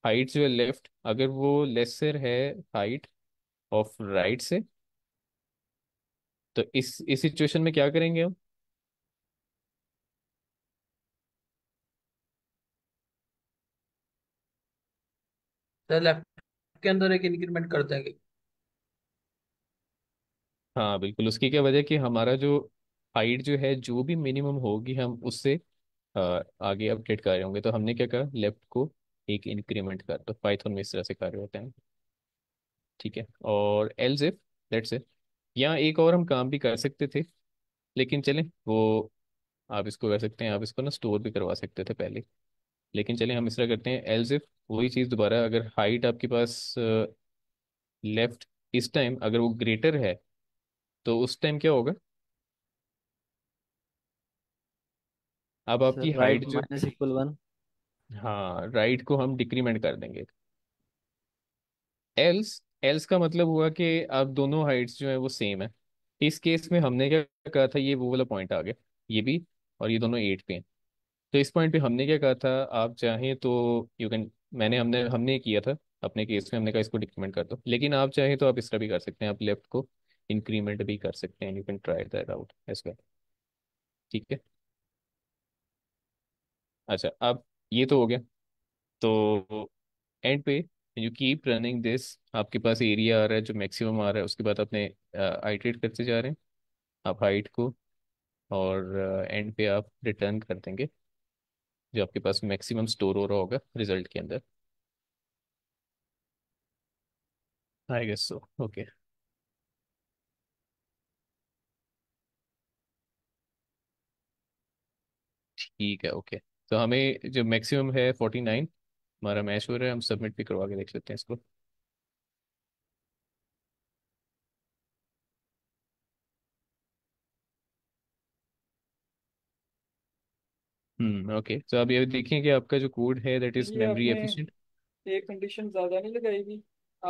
हाइट जो है लेफ्ट अगर वो लेसर है हाइट ऑफ राइट से तो इस इस सिचुएशन में क्या करेंगे हम लेफ्ट तो के अंदर एक इंक्रीमेंट कर देंगे हाँ बिल्कुल उसकी क्या वजह कि हमारा जो हाइट जो है जो भी मिनिमम होगी हम उससे आगे अपडेट कर रहे होंगे तो हमने क्या कहा लेफ्ट को एक इंक्रीमेंट कर तो पाइथन में इस तरह से कार्य होते हैं ठीक है और एल्स इफ लेट इफ यहाँ एक और हम काम भी कर सकते थे लेकिन चलें वो आप इसको कर सकते हैं आप इसको ना स्टोर भी करवा सकते थे पहले लेकिन चलें हम इस तरह करते हैं एल्स इफ वही चीज़ दोबारा अगर हाइट आपके पास लेफ्ट इस टाइम अगर वो ग्रेटर है तो उस टाइम क्या होगा अब आपकी हाइट जो माइनस इक्वल वन हाँ राइट को हम डिक्रीमेंट कर देंगे एल्स एल्स का मतलब हुआ कि अब दोनों हाइट्स जो है वो सेम है इस केस में हमने क्या कहा था ये वो वाला पॉइंट आ गया ये भी और ये दोनों एट पे हैं तो इस पॉइंट पे हमने क्या कहा था आप चाहें तो यू कैन मैंने हमने हमने किया था अपने केस में हमने कहा इसको डिक्रीमेंट कर दो लेकिन आप चाहें तो आप इसका भी कर सकते हैं आप लेफ्ट को इंक्रीमेंट भी कर सकते हैं you can try that out as well ठीक है अच्छा अब ये तो हो गया तो एंड पे यू कीप रनिंग दिस आपके पास एरिया आ रहा है जो मैक्सिमम आ रहा है उसके बाद आपने आइटरेट करते जा रहे हैं आप हाइट को और एंड पे आप रिटर्न कर देंगे जो आपके पास मैक्सिमम स्टोर हो रहा होगा रिजल्ट के अंदर आई गेस सो ओके ठीक है ओके तो हमें जो मैक्सिमम है फोर्टी नाइन हमारा मैच हो रहा है हम सबमिट भी करवा के देख लेते हैं इसको हम्म ओके तो अब ये देखें कि आपका जो कोड है दैट इज मेमोरी आपने एफिशिएंट एक कंडीशन ज्यादा नहीं लगाएगी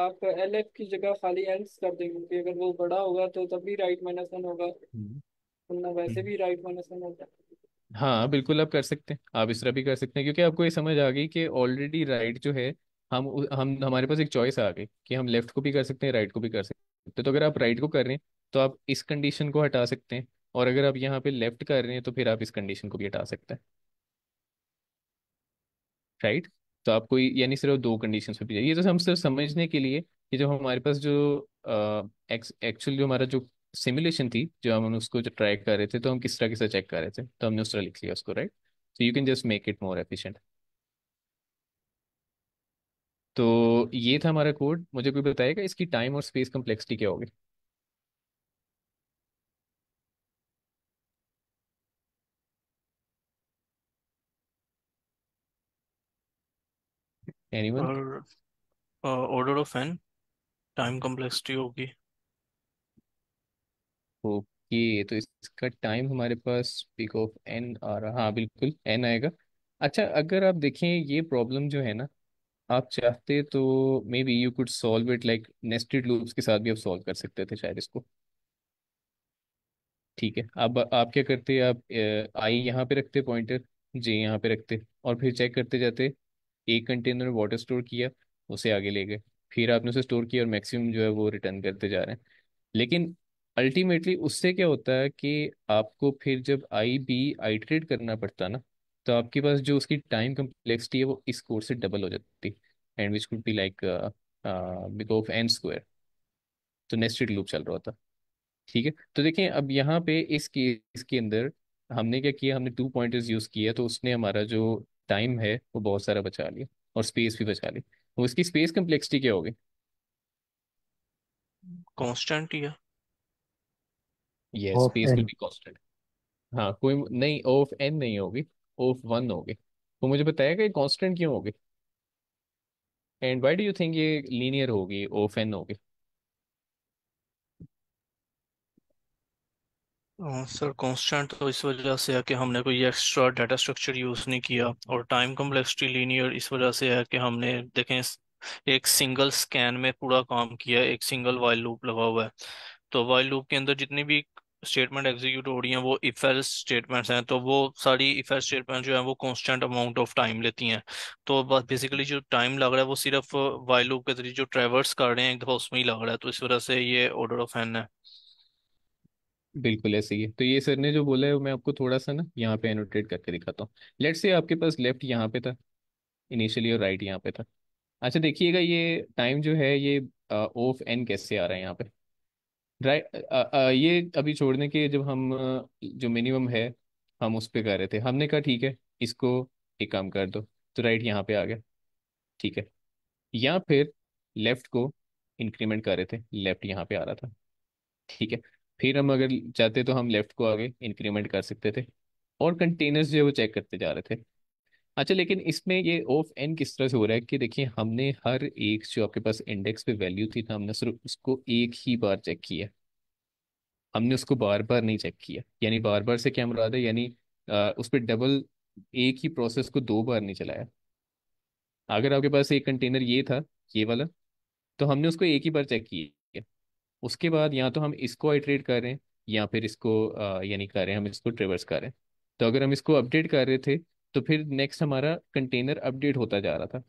आप एल एफ की जगह खाली एल्स कर देंगे कि अगर वो बड़ा होगा तो तब भी राइट माइनस वन होगा हम्म। वरना वैसे हम्म। भी राइट माइनस वन है हाँ बिल्कुल आप कर सकते हैं आप इस तरह भी कर सकते हैं क्योंकि आपको ये समझ आ गई कि ऑलरेडी राइट जो है हम हम हमारे पास एक चॉइस आ गई कि हम लेफ्ट को भी कर सकते हैं राइट को भी कर सकते हैं तो अगर आप राइट को कर रहे हैं तो आप इस कंडीशन को हटा सकते हैं और अगर आप यहाँ पे लेफ्ट कर रहे हैं तो फिर आप इस कंडीशन को भी हटा सकते हैं राइट तो आप कोई यानी सिर्फ दो कंडीशन पे भी जाइए ये तो हम सिर्फ समझने के लिए कि जो हमारे पास जो एक्चुअल जो हमारा जो सिमुलेशन थी जो हम उसको जो ट्रैक कर रहे थे तो हम किस तरह से चेक कर रहे थे तो हमने उस तरह लिख लिया उसको right so you can just make it more efficient तो ये था हमारा कोड मुझे कोई बताएगा इसकी टाइम और स्पेस कम्प्लेक्सिटी क्या होगी anyone order of n time complexity होगी ओके तो इसका टाइम हमारे पास पिक ऑफ एन आ रहा हाँ बिल्कुल एन आएगा अच्छा अगर आप देखें ये प्रॉब्लम जो है ना आप चाहते तो maybe you could solve it like nested loops के साथ भी आप सॉल्व कर सकते थे शायद इसको ठीक है अब आप क्या करते आप आई यहाँ पे रखते पॉइंटर जे यहाँ पे रखते और फिर चेक करते जाते एक कंटेनर में वाटर स्टोर किया उसे आगे ले गए फिर आपने उसे स्टोर किया और मैक्सिमम जो है वो रिटर्न करते जा रहे हैं लेकिन अल्टीमेटली उससे क्या होता है कि आपको फिर जब आई बी आइट्रेट करना पड़ता ना तो आपके पास जो उसकी टाइम कम्प्लेक्सिटी है वो इस कोर्स से डबल हो जाती and which could be like big of n square तो नेस्टेड लूप चल रहा होता ठीक है तो देखें अब यहाँ पे इस केस के अंदर हमने क्या किया हमने टू पॉइंटर्स यूज़ किया तो उसने हमारा जो टाइम है वो बहुत सारा बचा लिया और स्पेस भी बचा ली वो इसकी स्पेस कम्प्लेक्सिटी क्या होगी कांस्टेंट या yes space will be constant हाँ कोई नहीं ओ ऑफ एन नहीं होगी ओ ऑफ वन होगी तो मुझे बताएगा ये कांस्टेंट क्यों होगी and why do you think ये लीनियर होगी ओ ऑफ एन होगी सर हाँ, कांस्टेंट तो इस वजह से है कि हमने कोई एक्स्ट्रा डाटा स्ट्रक्चर यूज़ नहीं किया और टाइम कॉम्प्लेक्सिटी लीनियर इस वजह से है कि हमने देखें एक सिंगल स्कैन में पूरा काम किया एक सिंगल वाइल लूप लगा हुआ है तो वाइल लूप के अंदर जितनी भी स्टेटमेंट एग्जीक्यूट हो रही हैं वो इफेल स्टेटमेंट्स हैं तो वो सारी इफेल स्टेटमेंट जो है वो कॉन्स्टेंट अमाउंट ऑफ टाइम लेती हैं तो बस बेसिकली जो टाइम लग रहा है वो सिर्फ वाइल के जरिए जो ट्रेवर्स कर रहे हैं एक दफा तो उसमें ही लग रहा है तो इस वजह से ये ऑर्डर ऑफ एन है बिल्कुल ऐसे ही तो ये सर ने जो बोला है मैं आपको थोड़ा सा ना यहाँ पे एनोटेट करके दिखाता हूँ लेट से आपके पास लेफ्ट यहाँ पे था इनिशियली और राइट यहाँ पे था अच्छा देखिएगा ये टाइम जो है ये ऑफ एन कैसे आ रहा है यहाँ पे राइट ये अभी छोड़ने के जब हम जो मिनिमम है हम उस पे कर रहे थे हमने कहा ठीक है इसको एक काम कर दो तो राइट यहाँ पे आ गया ठीक है या फिर लेफ्ट को इंक्रीमेंट कर रहे थे लेफ्ट यहाँ पे आ रहा था ठीक है फिर हम अगर चाहते तो हम लेफ्ट को आगे इंक्रीमेंट कर सकते थे और कंटेनर्स जो है वो चेक करते जा रहे थे अच्छा लेकिन इसमें ये ऑफ एन किस तरह से हो रहा है कि देखिए हमने हर एक जो आपके पास इंडेक्स पे वैल्यू थी ना हमने सिर्फ उसको एक ही बार चेक किया हमने उसको बार बार नहीं चेक किया यानी बार बार से क्या मुराद है यानी उस पर डबल एक ही प्रोसेस को दो बार नहीं चलाया अगर आपके पास एक कंटेनर ये था ये वाला तो हमने उसको एक ही बार चेक किया उसके बाद या तो हम इसको आइट्रेट कर रहे हैं या फिर इसको यानी कर रहे हैं हम इसको ट्रेवर्स कर रहे हैं तो अगर हम इसको अपडेट कर रहे थे तो फिर नेक्स्ट हमारा कंटेनर अपडेट होता जा रहा था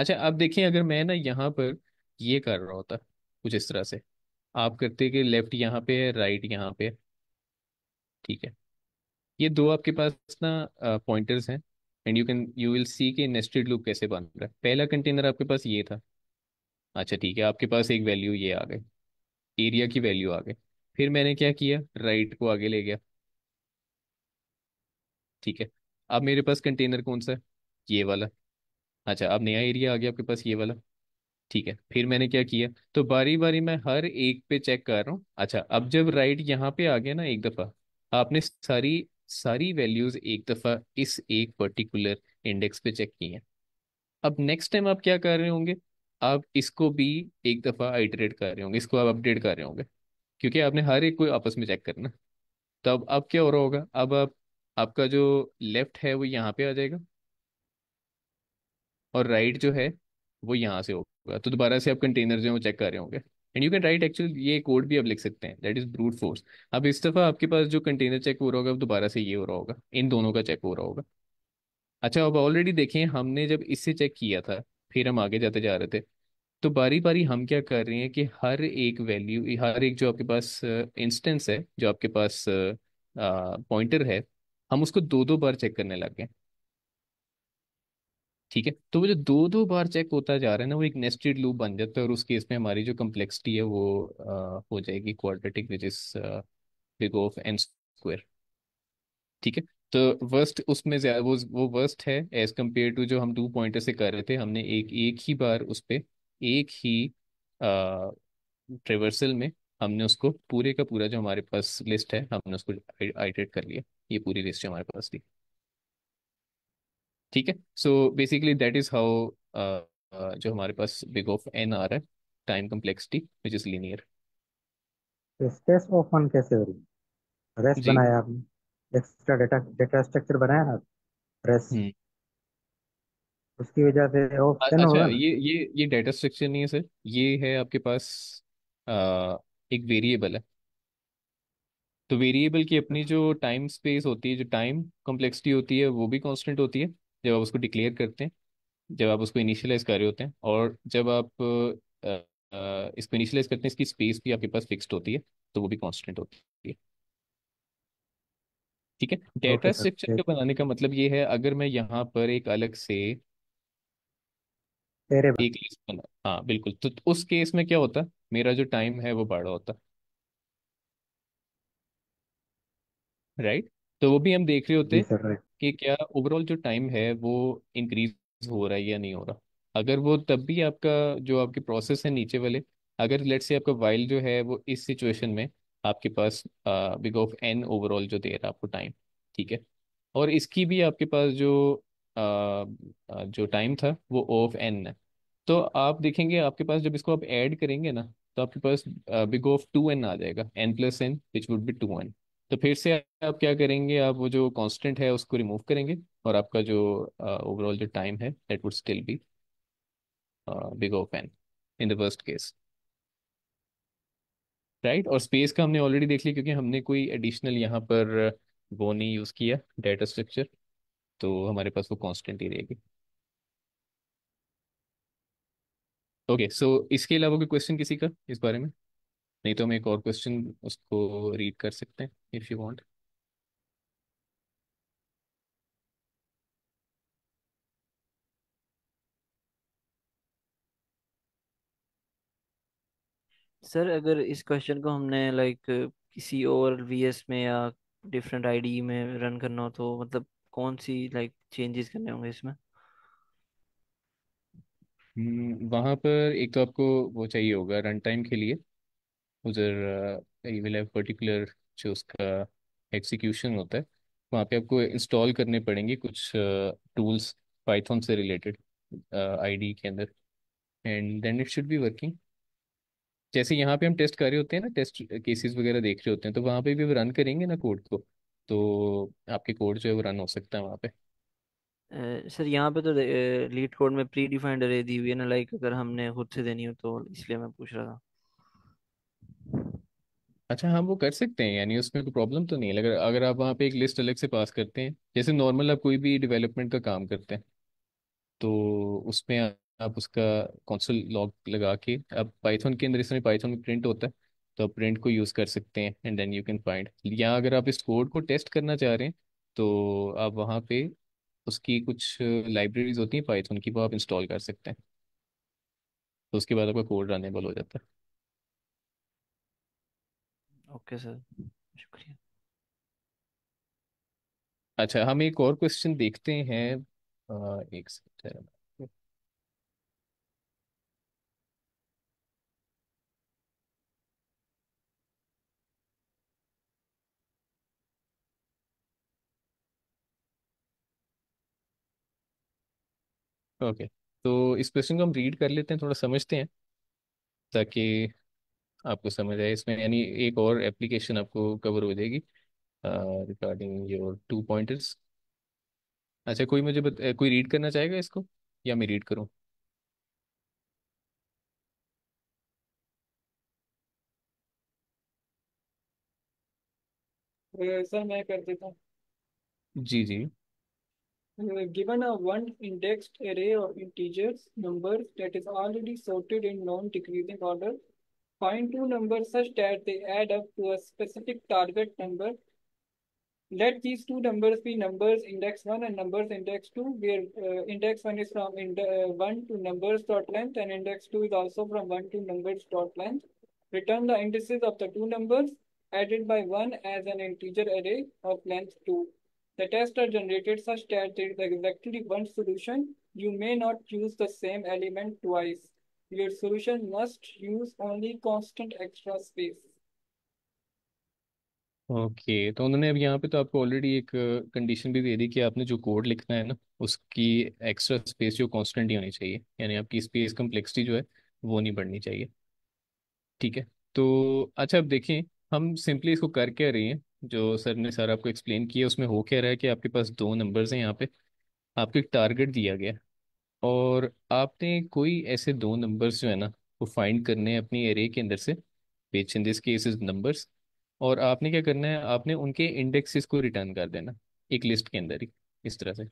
अच्छा अब देखिए अगर मैं ना यहाँ पर ये कर रहा होता कुछ इस तरह से आप करते कि लेफ्ट यहाँ पे है राइट यहाँ पे ठीक है ये दो आपके पास ना पॉइंटर्स हैं and you can you will see के नेस्टेड लूप कैसे बन रहा है पहला कंटेनर आपके पास ये था अच्छा ठीक है आपके पास एक वैल्यू ये आ गए एरिया की वैल्यू आ गई फिर मैंने क्या किया राइट को आगे ले गया ठीक है अब मेरे पास कंटेनर कौन सा है ये वाला अच्छा अब नया एरिया आ गया आपके पास ये वाला ठीक है फिर मैंने क्या किया तो बारी बारी मैं हर एक पे चेक कर रहा हूँ अच्छा अब जब राइट यहाँ पे आ गया ना एक दफ़ा आपने सारी सारी वैल्यूज़ एक दफ़ा इस एक पर्टिकुलर इंडेक्स पे चेक की हैं अब नेक्स्ट टाइम आप क्या कर रहे होंगे आप इसको भी एक दफ़ा आइटरेट कर रहे होंगे इसको आप अपडेट कर रहे होंगे क्योंकि आपने हर एक को आपस में चेक करना तो अब अब क्या हो रहा होगा अब आप आपका जो लेफ्ट है वो यहाँ पे आ जाएगा और राइट जो है वो यहाँ से होगा तो दोबारा से आप कंटेनर जो है वो चेक कर रहे होंगे and you can write actual ये कोड भी आप लिख सकते हैं दैट इज ब्रूट फोर्स अब इस दफ़ा आपके पास जो कंटेनर चेक हो रहा होगा दोबारा से ये हो रहा होगा इन दोनों का चेक हो रहा होगा अच्छा अब ऑलरेडी देखें हमने जब इससे चेक किया था फिर हम आगे जाते जा रहे थे तो बारी बारी हम क्या कर रहे हैं कि हर एक वैल्यू हर एक जो आपके पास इंस्टेंस है जो आपके पास पॉइंटर है हम उसको दो दो बार चेक करने लग गए ठीक है तो वो जो दो दो बार चेक होता जा रहा है ना वो एक नेस्टेड लूप बन जाता है और उस केस में हमारी जो कम्प्लेक्सिटी है वो आ, हो जाएगी quadratic which is big of n square ठीक है तो वर्स्ट उसमें वो वो वर्स्ट है एज कम्पेयर टू जो हम टू पॉइंटर से कर रहे थे हमने एक एक ही बार उस पर एक ही ट्रेवर्सल में हमने उसको पूरे का पूरा जो हमारे पास लिस्ट है हमने उसको आइडेट कर लिया ये पूरी लिस्ट हमारे पास थी ठीक है so basically that is how जो हमारे पास बिग ऑफ एन आ रहा है time complexity which is linear space of one कैसे हो रही रेस्ट बनाया आपने एक्स्ट्रा डेटा डेटा स्ट्रक्चर बनाया ना रेस्ट हम्म उसकी वजह से ऑफ टेन हो रहा होगा ना ये ये ये डेटा स्ट्रक्चर नहीं है सर ये है आपके पास आ, uh, एक वेरिएबल है तो वेरिएबल की अपनी जो टाइम स्पेस होती है जो टाइम कॉम्प्लेक्सिटी होती है वो भी कॉन्स्टेंट होती है जब आप उसको डिक्लेयर करते हैं जब आप उसको इनिशियलाइज कर रहे होते हैं और जब आप आ, इसको इनिशियलाइज करते हैं इसकी स्पेस भी आपके पास फिक्स्ड होती है तो वो भी कॉन्स्टेंट होती है ठीक है डेटा स्ट्रक्चर को बनाने का मतलब ये है अगर मैं यहाँ पर एक अलग से एक लिस्ट बना हाँ बिल्कुल तो उस केस में क्या होता मेरा जो टाइम है वो बड़ा होता राइट तो वो भी हम देख रहे होते कि क्या ओवरऑल जो टाइम है वो इंक्रीज हो रहा है या नहीं हो रहा अगर वो तब भी आपका जो आपके प्रोसेस है नीचे वाले अगर लेट से आपका वाइल जो है वो इस सिचुएशन में आपके पास बिग ऑफ एन ओवरऑल जो दे रहा है आपको टाइम ठीक है और इसकी भी आपके पास जो आ, जो टाइम था वो ऑफ एन है तो आप देखेंगे आपके पास जब इसको आप ऐड करेंगे ना तो आपके पास बिग ऑफ टू एन आ जाएगा n plus n which would be two n तो फिर से आप क्या करेंगे आप वो जो कांस्टेंट है उसको रिमूव करेंगे और आपका जो ओवरऑल जो टाइम है that would still be big of n in the worst case right और स्पेस का हमने ऑलरेडी देख लिया क्योंकि हमने कोई एडिशनल यहाँ पर वो नहीं यूज़ किया डेटा स्ट्रक्चर तो हमारे पास वो कांस्टेंट ही रहेगी ओके okay, सो so इसके अलावा कोई क्वेश्चन किसी का इस बारे में नहीं तो हम एक और क्वेश्चन उसको रीड कर सकते हैं if you want. सर अगर इस क्वेश्चन को हमने लाइक किसी और वीएस में या डिफरेंट आईडी में रन करना हो तो मतलब कौन सी लाइक चेंजेस करने होंगे इसमें हम्म, वहाँ पर एक तो आपको वो चाहिए होगा रन टाइम के लिए उधर यू विल हैव पर्टिकुलर जो उसका एग्जीक्यूशन होता है वहाँ पे आपको इंस्टॉल करने पड़ेंगे कुछ टूल्स पाइथन से रिलेटेड आईडी के अंदर and then it should be working जैसे यहाँ पे हम टेस्ट कर रहे होते हैं ना टेस्ट केसेस वगैरह देख रहे होते हैं तो वहाँ पे भी रन करेंगे ना कोड को तो आपके कोड जो है वो रन हो सकता है वहाँ पे सर यहाँ पे तो लीड कोड में प्री डिफाइंड अरे दी हुई है ना लाइक अगर हमने खुद से देनी हो तो इसलिए मैं पूछ रहा था अच्छा हाँ वो कर सकते हैं यानी उसमें कोई प्रॉब्लम तो नहीं है अगर अगर आप वहाँ पे एक लिस्ट अलग से पास करते हैं जैसे नॉर्मल आप कोई भी डेवलपमेंट का काम करते हैं तो उसमें आ- आप उसका कौनसल लॉग लगा के आप पाइथन के अंदर इसमें पाइथन में प्रिंट होता है तो आप प्रिंट को यूज़ कर सकते हैं and then you can find या अगर आप इस कोड को टेस्ट करना चाह रहे हैं तो आप वहाँ पे उसकी कुछ लाइब्रेरीज होती हैं पाइथन की वो आप इंस्टॉल कर सकते हैं तो उसके बाद आपका कोड रनेबल हो जाता है ओके सर शुक्रिया अच्छा हम एक और क्वेश्चन देखते हैं आ, एक सेकंड ओके okay. तो इस क्वेश्चन को हम रीड कर लेते हैं थोड़ा समझते हैं ताकि आपको समझ आए इसमें यानी एक और एप्लीकेशन आपको कवर हो जाएगी रिगार्डिंग योर टू पॉइंटर्स अच्छा कोई मुझे बत, कोई रीड करना चाहेगा इसको या मैं रीड करूँ सर मैं कर देता हूँ जी जी given a one indexed array of integers numbers that is already sorted in non decreasing order Find two numbers such that they add up to a specific target number. Let these two numbers be numbers index 1 and numbers index 2, where uh, index 1 is from ind uh, 1 to numbers dot length and index 2 is also from 1 to numbers dot length. Return the indices of the two numbers added by 1 as an integer array of length 2. The tests are generated such that there is exactly one solution. You may not use the same element twice. your solution must use only constant extra space. Okay okay, तो उन्होंने अब यहाँ पे तो आपको ऑलरेडी एक कंडीशन भी दे दी कि आपने जो कोड लिखना है ना उसकी एक्स्ट्रा स्पेस जो कांस्टेंट ही होनी चाहिए यानी आपकी स्पेस कम्प्लेक्सिटी जो है वो नहीं बढ़नी चाहिए ठीक है तो अच्छा अब देखें हम सिंपली इसको कर क्या रही हैं जो सर ने सर आपको एक्सप्लेन किया उसमें हो क्या रहा है कि आपके पास दो नंबर्स हैं यहाँ पे आपको एक टारगेट दिया गया और आपने कोई ऐसे दो नंबर्स जो है ना वो फाइंड करने हैं अपनी एरे के अंदर से पेज in this case is numbers और आपने क्या करना है आपने उनके इंडेक्सेस को रिटर्न कर देना एक लिस्ट के अंदर ही इस तरह से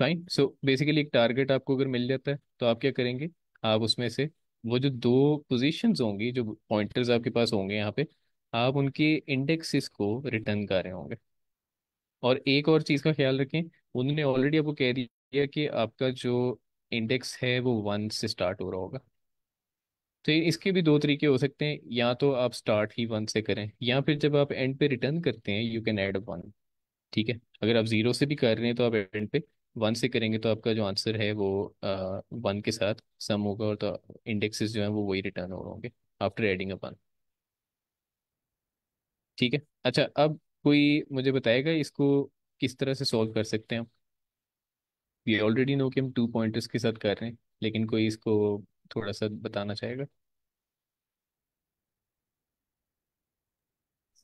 फाइन सो बेसिकली एक टारगेट आपको अगर मिल जाता है तो आप क्या करेंगे आप उसमें से वो जो दो पोजीशंस होंगी जो पॉइंटर्स आपके पास होंगे यहाँ पे आप उनके इंडेक्सेस को रिटर्न कर रहे होंगे और एक और चीज का ख्याल रखें उन्होंने ऑलरेडी आपको कह दिया कि आपका जो इंडेक्स है वो वन से स्टार्ट हो रहा होगा तो इसके भी दो तरीके हो सकते हैं या तो आप स्टार्ट ही वन से करें या फिर जब आप एंड पे रिटर्न करते हैं यू कैन ऐड वन ठीक है अगर आप जीरो से भी कर रहे हैं तो आप एंड पे वन से करेंगे तो आपका जो आंसर है वो आ, वन के साथ सम होगा और तो इंडेक्सेस जो हैं वो वही रिटर्न हो रहे होंगे आफ्टर एडिंग अ वन ठीक है अच्छा अब कोई मुझे बताएगा इसको किस तरह से सॉल्व कर सकते हैं हम वी ऑलरेडी नो कि हम टू पॉइंटर्स के साथ कर रहे हैं लेकिन कोई इसको थोड़ा सा बताना चाहेगा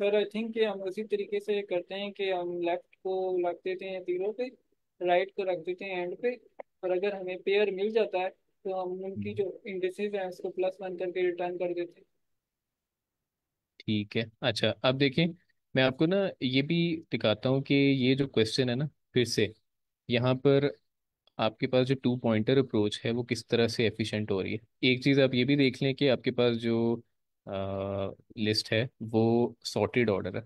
सर आई थिंक हम उसी तरीके से करते हैं कि हम लेफ्ट को रख देते हैं जीरो पे राइट को रख देते हैं एंड पे और अगर हमें पेयर मिल जाता है तो हम उनकी जो इंडिसेस हम्म। हैं उसको प्लस वन करके रिटर्न कर देते हैं ठीक है अच्छा अब देखिए मैं आपको ना ये भी दिखाता हूँ कि ये जो क्वेश्चन है ना फिर से यहाँ पर आपके पास जो टू पॉइंटर अप्रोच है वो किस तरह से एफिशिएंट हो रही है एक चीज़ आप ये भी देख लें कि आपके पास जो आ, लिस्ट है वो सॉर्टेड ऑर्डर है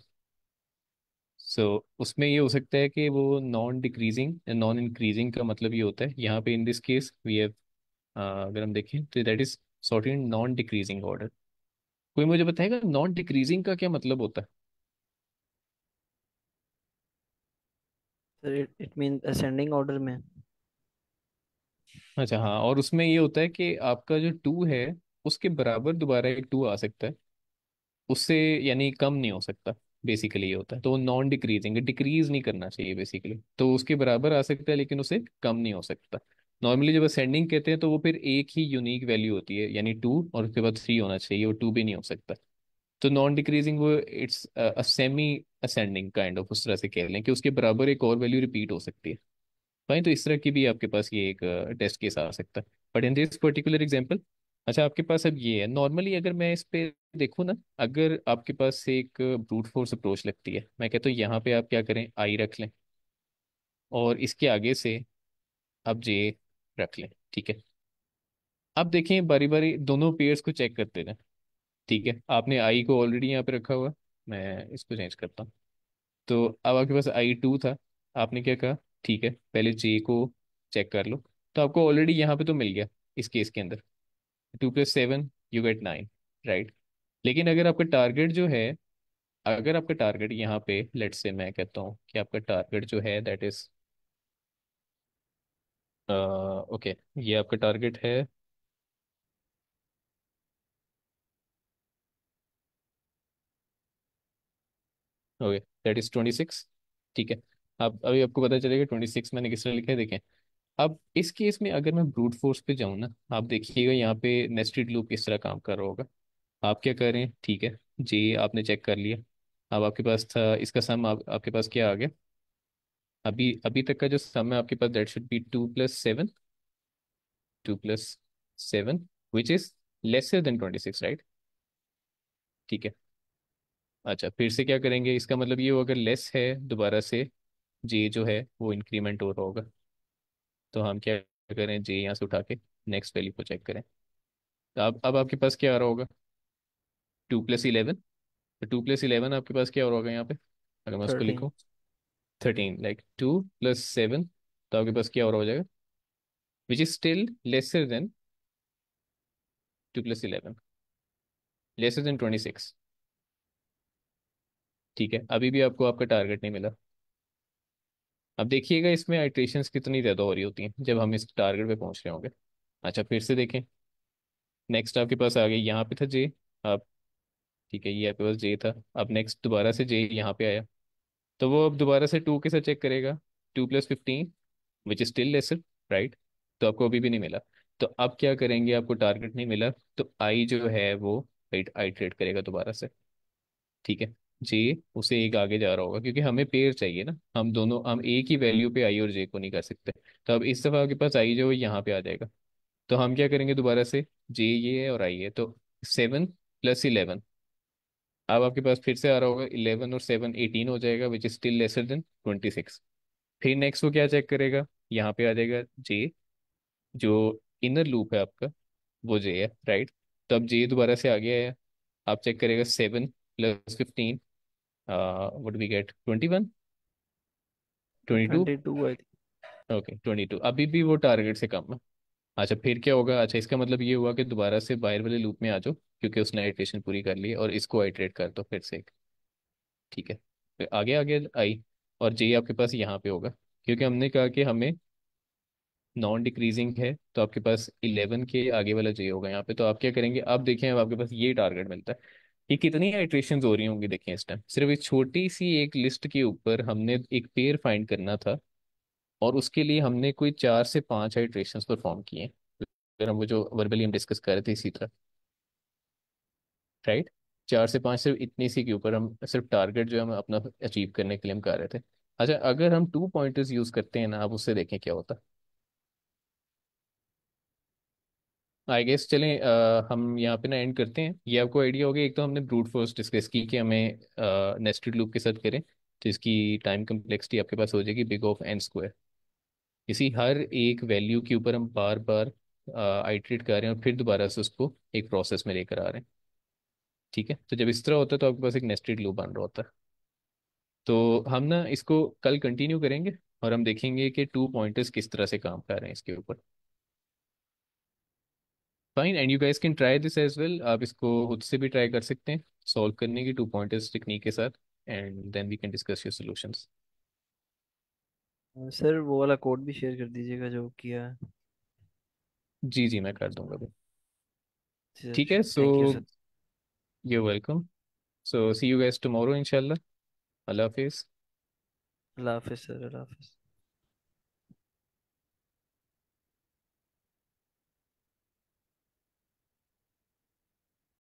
सो so, उसमें ये हो सकता है कि वो नॉन डिक्रीजिंग नॉन इंक्रीजिंग का मतलब ये होता है यहाँ पे in this case we have अगर हम देखें तो that is sorted non decreasing order कोई मुझे बताएगा नॉन डिक्रीजिंग का क्या मतलब होता है तो में अच्छा हाँ और उसमें ये होता है कि आपका जो टू है उसके बराबर दोबारा एक टू आ सकता है उससे यानी कम नहीं हो सकता बेसिकली ये होता है तो नॉन डिक्रीजिंग डिक्रीज नहीं करना चाहिए बेसिकली तो उसके बराबर आ सकता है लेकिन उसे कम नहीं हो सकता नॉर्मली जब असेंडिंग कहते हैं तो वो फिर एक ही यूनिक वैल्यू होती है यानी टू और उसके बाद थ्री होना चाहिए वो टू भी नहीं हो सकता तो नॉन डिक्रीजिंग वो it's a semi ascending kind of उस तरह से कह लें कि उसके बराबर एक और वैल्यू रिपीट हो सकती है फाइन तो इस तरह की भी आपके पास ये एक टेस्ट uh, केस आ सकता है but in this particular example अच्छा आपके पास अब ये है नॉर्मली अगर मैं इस पे देखूँ ना अगर आपके पास एक ब्रूट फोर्स अप्रोच लगती है मैं कहता हूँ यहाँ पे आप क्या करें आई रख लें और इसके आगे से आप जे रख लें ठीक है अब देखें बारी बारी दोनों पेयर्स को चेक करते रहें ठीक है आपने आई को ऑलरेडी यहाँ पे रखा हुआ मैं इसको चेंज करता हूँ तो अब आपके पास आई टू था आपने क्या कहा ठीक है पहले जे को चेक कर लो तो आपको ऑलरेडी यहाँ पे तो मिल गया इस केस के अंदर two plus seven you get nine right लेकिन अगर आपका टारगेट जो है अगर आपका टारगेट यहाँ पे लेट से मैं कहता हूँ कि आपका टारगेट जो है दैट इज ओके ये आपका टारगेट है okay that is twenty six ठीक है अब अभी आपको पता चलेगा ट्वेंटी सिक्स मैंने किस तरह लिखा है देखें अब इस केस में अगर मैं ब्रूट फोर्स पे जाऊँ ना आप देखिएगा यहाँ पे नेस्टेड लूप किस तरह काम कर रहा होगा आप क्या कर रहे हैं ठीक है जी आपने चेक कर लिया अब आपके पास था इसका सम आप, आपके पास क्या आ गया अभी अभी तक का जो सम है आपके पास that should be two plus seven two plus seven which is lesser than twenty six right ठीक है अच्छा फिर से क्या करेंगे इसका मतलब ये अगर लेस है दोबारा से जे जो है वो इंक्रीमेंट हो रहा होगा तो हम क्या करें जे यहाँ से उठा के नेक्स्ट वैल्यू को चेक करें तो अब अब आपके पास क्या आ रहा होगा two plus eleven two plus eleven आपके पास क्या हो रहा होगा यहाँ पे अगर मैं उसको लिखूँ thirteen like two plus seven तो आपके पास क्या और हो जाएगा which is still lesser than two plus eleven lesser than twenty six ठीक है अभी भी आपको आपका टारगेट नहीं मिला अब देखिएगा इसमें आइट्रेशन कितनी ज़्यादा हो रही होती हैं जब हम इस टारगेट पे पहुंच रहे होंगे अच्छा फिर से देखें नेक्स्ट आपके पास आ गए यहाँ पे था जे आप ठीक है ये आपके पास जे था अब नेक्स्ट दोबारा से जे यहाँ पे आया तो वो अब दोबारा से टू के साथ चेक करेगा two plus fifteen which is still lesser right तो आपको अभी भी नहीं मिला तो अब क्या करेंगे आपको टारगेट नहीं मिला तो आई जो है वो राइट आइट्रेट करेगा दोबारा से ठीक है जे उसे एक आगे जा रहा होगा क्योंकि हमें पेयर चाहिए ना हम दोनों हम एक ही वैल्यू पे आई और जे को नहीं कर सकते तो अब इस दफा आपके पास आई जो यहाँ पे आ जाएगा तो हम क्या करेंगे दोबारा से जे ये है और आई है तो सेवन प्लस इलेवन अब आपके पास फिर से आ रहा होगा इलेवन और सेवन एटीन हो जाएगा which is still lesser than twenty six फिर नेक्स्ट वो क्या चेक करेगा यहाँ पे आ जाएगा जे जो इनर लूप है आपका वो जे है राइट तो अब जे दोबारा से आ गया है आप चेक करेगा seven plus 15. Uh, what do we get? 21? 22? 22 I think. Okay twenty two अभी भी वो टारगेट से कम है अच्छा फिर क्या होगा अच्छा इसका मतलब ये हुआ कि दोबारा से बाहर वाले लूप में आ जाओ क्योंकि उसने आइट्रेशन पूरी कर ली और इसको आइट्रेट कर दो फिर से एक ठीक है फिर आगे आगे आई और जे आपके पास यहाँ पे होगा क्योंकि हमने कहा कि हमें नॉन डिक्रीजिंग है तो आपके पास इलेवन के आगे वाला जे होगा यहाँ पे तो आप क्या करेंगे आप देखें अब आपके पास ये टारगेट मिलता है ये कितनी आइट्रेशन हो रही होंगी देखिए इस टाइम सिर्फ एक छोटी सी एक लिस्ट के ऊपर हमने एक पेयर फाइंड करना था और उसके लिए हमने कोई चार से पांच आइट्रेशन परफॉर्म किए फिर हम वो जो वर्बली हम डिस्कस कर रहे थे इसी तरह राइट चार से पांच सिर्फ इतनी सी के ऊपर हम सिर्फ टारगेट जो हम अपना अचीव करने के लिए हम कर रहे थे अच्छा अगर हम टू पॉइंटर्स यूज़ करते हैं ना आप उससे देखें क्या होता है आई गेस चलें आ, हम यहाँ पे ना एंड करते हैं ये आपको आइडिया हो गया एक तो हमने ब्रूट फोर्स डिस्कस की कि हमें नेस्टेड लूप के साथ करें तो इसकी टाइम कम्प्लेक्सिटी आपके पास हो जाएगी बिग ऑफ एन स्क्वायर इसी हर एक वैल्यू के ऊपर हम बार बार आइट्रेट कर रहे हैं और फिर दोबारा से उसको एक प्रोसेस में लेकर आ रहे हैं ठीक है तो जब इस तरह होता है तो आपके पास एक नेस्टेड लूप बन रहा होता है तो हम ना इसको कल कंटिन्यू करेंगे और हम देखेंगे कि टू पॉइंटर्स किस तरह से काम कर रहे हैं इसके ऊपर fine and you guys can try this as well आप इसको खुद से भी ट्राई कर सकते हैं सॉल्व करने की टू पॉइंटर्स टेक्निक के साथ and then we can discuss your solutions sir वो वाला कोड भी शेयर कर दीजिएगा जो किया जी जी मैं कर दूंगा अभी ठीक है so you welcome so see you guys tomorrow इंशाल्लाह अल्लाह हाफिज़ अल्लाह हाफिज़ सर अल्लाह हाफिज़